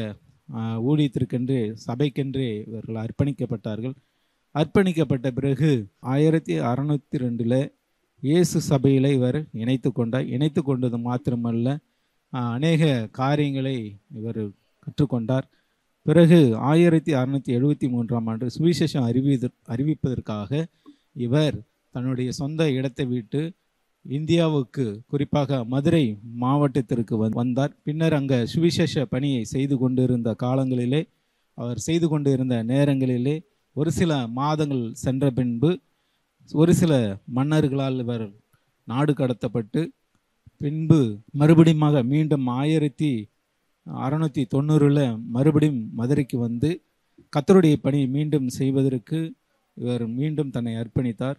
ஊழியத்திற்கென்று சபைக்கென்று இவர்கள் அர்ப்பணிக்கப்பட்டார்கள் அர்ப்பணிக்கப்பட்ட பிறகு ஆயிரத்தி அறநூற்றி ரெண்டில் இயேசு சபையில் இவர் இணைத்து கொண்டார் இணைத்து கொண்டது மாத்திரமல்ல அநேக காரியங்களை இவர் கற்றுக்கொண்டார் பிறகு ஆயிரத்தி அறுநூற்றி எழுபத்தி மூன்றாம் ஆண்டு சுவிசேஷம் அறிவித அறிவிப்பதற்காக இவர் தன்னுடைய சொந்த இடத்தை விட்டு இந்தியாவுக்கு குறிப்பாக மதுரை மாவட்டத்திற்கு வந்தார் பின்னர் அங்கே சுவிசேஷ பணியை செய்து கொண்டிருந்த காலங்களிலே அவர் செய்து கொண்டிருந்த நேரங்களிலே ஒரு சில மாதங்கள் சென்ற பின்பு ஒரு சில மன்னர்களால் இவர் நாடு கடத்தப்பட்டு பின்பு மறுபடியும் மீண்டும் ஆயிரத்தி அறநூற்றி தொண்ணூறில் மறுபடியும் மதுரைக்கு வந்து கத்தருடைய பணி மீண்டும் செய்வதற்கு இவர் மீண்டும் தன்னை அர்ப்பணித்தார்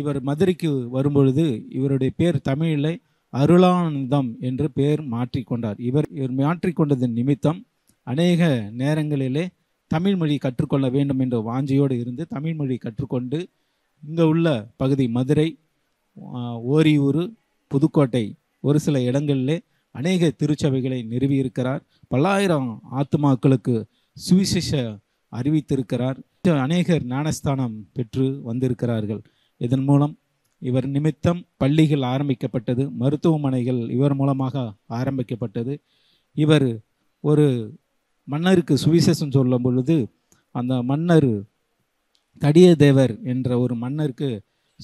இவர் மதுரைக்கு வரும்பொழுது இவருடைய பேர் தமிழில் அருளானந்தம் என்று பெயர் மாற்றிக்கொண்டார் இவர் இவர் மாற்றிக்கொண்டதன் நிமித்தம் அநேக நேரங்களிலே தமிழ் மொழி கற்றுக்கொள்ள வேண்டும் என்ற வாஞ்சையோடு இருந்து தமிழ் மொழி கற்றுக்கொண்டு இங்கே உள்ள பகுதி மதுரை ஓரியூர் புதுக்கோட்டை ஒரு சில இடங்களிலே அநேக திருச்சபைகளை நிறுவியிருக்கிறார் பல்லாயிரம் ஆத்மாக்களுக்கு சுவிசேஷ அறிவித்திருக்கிறார் அநேகர் ஞானஸ்தானம் பெற்று வந்திருக்கிறார்கள் இதன் மூலம் இவர் நிமித்தம் பள்ளிகள் ஆரம்பிக்கப்பட்டது மருத்துவமனைகள் இவர் மூலமாக ஆரம்பிக்கப்பட்டது இவர் ஒரு மன்னருக்கு சுவிசேஷம் சொல்லும் பொழுது அந்த மன்னர் தடிய தேவர் என்ற ஒரு மன்னருக்கு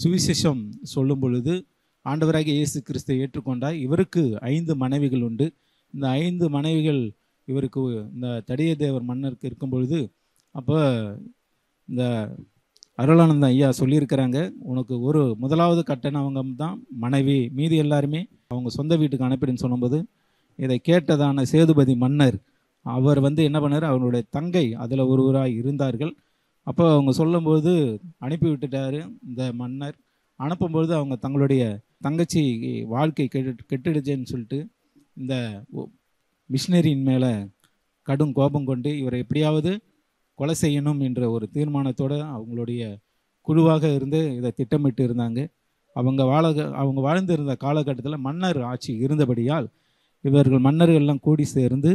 சுவிசேஷம் சொல்லும் பொழுது ஆண்டவராகிய இயேசு கிறிஸ்தை ஏற்றுக்கொண்டால் இவருக்கு ஐந்து மனைவிகள் உண்டு இந்த ஐந்து மனைவிகள் இவருக்கு இந்த தடிய தேவர் மன்னருக்கு இருக்கும் பொழுது அப்போ இந்த அருளானந்த ஐயா சொல்லியிருக்கிறாங்க உனக்கு ஒரு முதலாவது கட்டணவங்க தான் மனைவி மீதி எல்லாருமே அவங்க சொந்த வீட்டுக்கு அனுப்பிடுன்னு சொல்லும்போது இதை கேட்டதான சேதுபதி மன்னர் அவர் வந்து என்ன பண்ணார் அவருடைய தங்கை அதில் ஒருவராக இருந்தார்கள் அப்போ அவங்க சொல்லும்போது அனுப்பி விட்டுட்டாரு இந்த மன்னர் அனுப்பும்பொழுது அவங்க தங்களுடைய தங்கச்சி வாழ்க்கை கெட்டு கெட்டுடுச்சேன்னு சொல்லிட்டு இந்த மிஷினரியின் மேலே கடும் கோபம் கொண்டு இவரை எப்படியாவது கொலை செய்யணும் என்ற ஒரு தீர்மானத்தோடு அவங்களுடைய குழுவாக இருந்து இதை திட்டமிட்டு இருந்தாங்க அவங்க வாழ அவங்க வாழ்ந்திருந்த காலகட்டத்தில் மன்னர் ஆட்சி இருந்தபடியால் இவர்கள் மன்னர்கள்லாம் கூடி சேர்ந்து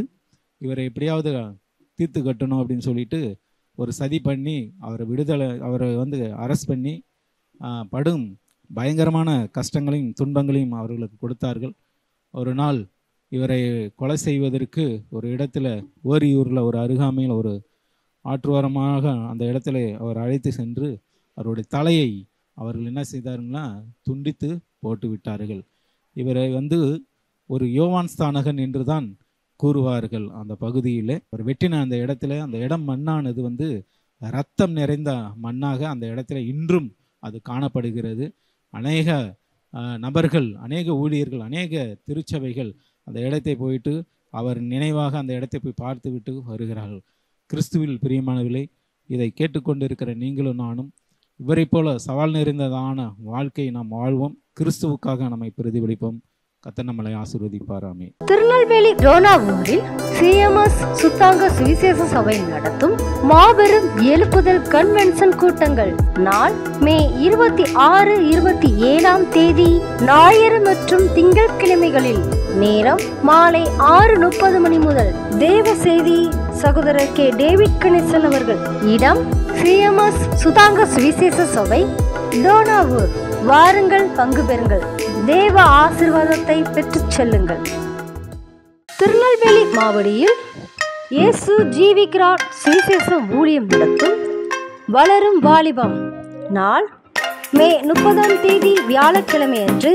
இவரை எப்படியாவது தீர்த்து கட்டணும் அப்படின்னு சொல்லிட்டு ஒரு சதி பண்ணி அவரை விடுதலை அவரை வந்து அரெஸ்ட் பண்ணி படும் பயங்கரமான கஷ்டங்களையும் துன்பங்களையும் அவர்களுக்கு கொடுத்தார்கள் ஒரு நாள் இவரை கொலை செய்வதற்கு ஒரு இடத்துல ஓரியூரில் ஒரு அருகாமையில் ஒரு ஆற்றுவாரமாக அந்த இடத்துல அவர் அழைத்து சென்று அவருடைய தலையை அவர்கள் என்ன செய்தாருங்கன்னா துண்டித்து போட்டு விட்டார்கள் இவரை வந்து ஒரு யோவான் ஸ்தானகன் என்று தான் கூறுவார்கள் அந்த பகுதியில் அவர் வெட்டின அந்த இடத்துல அந்த இடம் மண்ணானது வந்து ரத்தம் நிறைந்த மண்ணாக அந்த இடத்துல இன்றும் அது காணப்படுகிறது அநேக நபர்கள் அநேக ஊழியர்கள் அநேக திருச்சபைகள் அந்த இடத்தை போயிட்டு அவர் நினைவாக அந்த இடத்தை போய் பார்த்துவிட்டு வருகிறார்கள் கிறிஸ்துவில் பிரியமானவில்லை இதை கேட்டுக்கொண்டிருக்கிற நீங்களும் நானும் இவரை போல சவால் நிறைந்ததான வாழ்க்கையை நாம் வாழ்வோம் கிறிஸ்துவுக்காக நம்மை பிரதிபலிப்போம் கத்த ஆசிர்வதிப்பாராமே திருநெல்வேலி ரோனா ஊரில் சிஎம்எஸ் சுத்தாங்க சுவிசேஷ சபை நடத்தும் மாபெரும் எழுப்புதல் கன்வென்ஷன் கூட்டங்கள் நாள் மே இருபத்தி ஆறு இருபத்தி ஏழாம் தேதி ஞாயிறு மற்றும் திங்கட்கிழமைகளில் நேரம் மாலை ஆறு முப்பது மணி முதல் தேவ செய்தி சகோதரர் கே டேவிட் கணேசன் அவர்கள் இடம் சிஎம்எஸ் சுதாங்க சுவிசேஷ சபை டோனாவூர் வாருங்கள் பங்கு பெறுங்கள் தேவ ஆசிர்வாதத்தை பெற்றுச் செல்லுங்கள் திருநெல்வேலி மாவடியில் இயேசு ஜீவிக்கிறார் சுவிசேஷம் ஊழியம் நடத்தும் வளரும் வாலிபம் நாள் மே முப்பதாம் தேதி வியாழக்கிழமை அன்று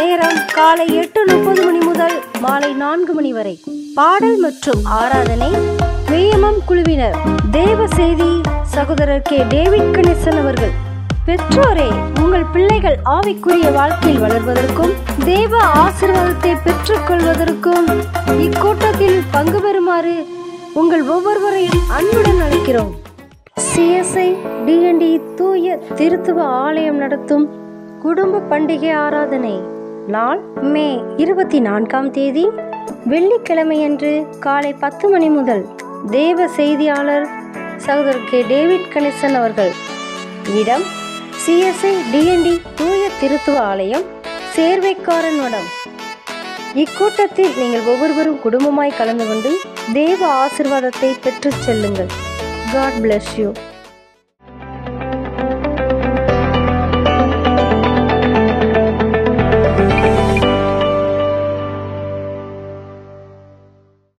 நேரம் காலை எட்டு முப்பது மணி முதல் மாலை நான்கு மணி வரை பாடல் மற்றும் ஆராதனை வேயமம் குழுவினர் தேவ செய்தி சகோதரர் கே டேவிட் கணேசன் அவர்கள் பெற்றோரே உங்கள் பிள்ளைகள் ஆவிக்குரிய வாழ்க்கையில் வளர்வதற்கும் தேவ ஆசிர்வாதத்தை பெற்றுக்கொள்வதற்கும் இக்கூட்டத்தில் பங்கு பெறுமாறு உங்கள் ஒவ்வொருவரையும் அன்புடன் அழைக்கிறோம் சிஎஸ்ஐ டிஎன்டி தூய திருத்துவ ஆலயம் நடத்தும் குடும்ப பண்டிகை ஆராதனை நாள் மே இருபத்தி நான்காம் தேதி வெள்ளிக்கிழமையன்று காலை பத்து மணி முதல் தேவ செய்தியாளர் சகோதரர் கே டேவிட் கணேசன் அவர்கள் இடம் சிஎஸ்ஐ டிஎன்டி தூய திருத்துவ ஆலயம் சேர்வைக்காரன் வடம் இக்கூட்டத்தில் நீங்கள் ஒவ்வொருவரும் குடும்பமாய் கலந்து கொண்டு தேவ ஆசிர்வாதத்தை பெற்றுச் செல்லுங்கள் காட் பிளஸ் யூ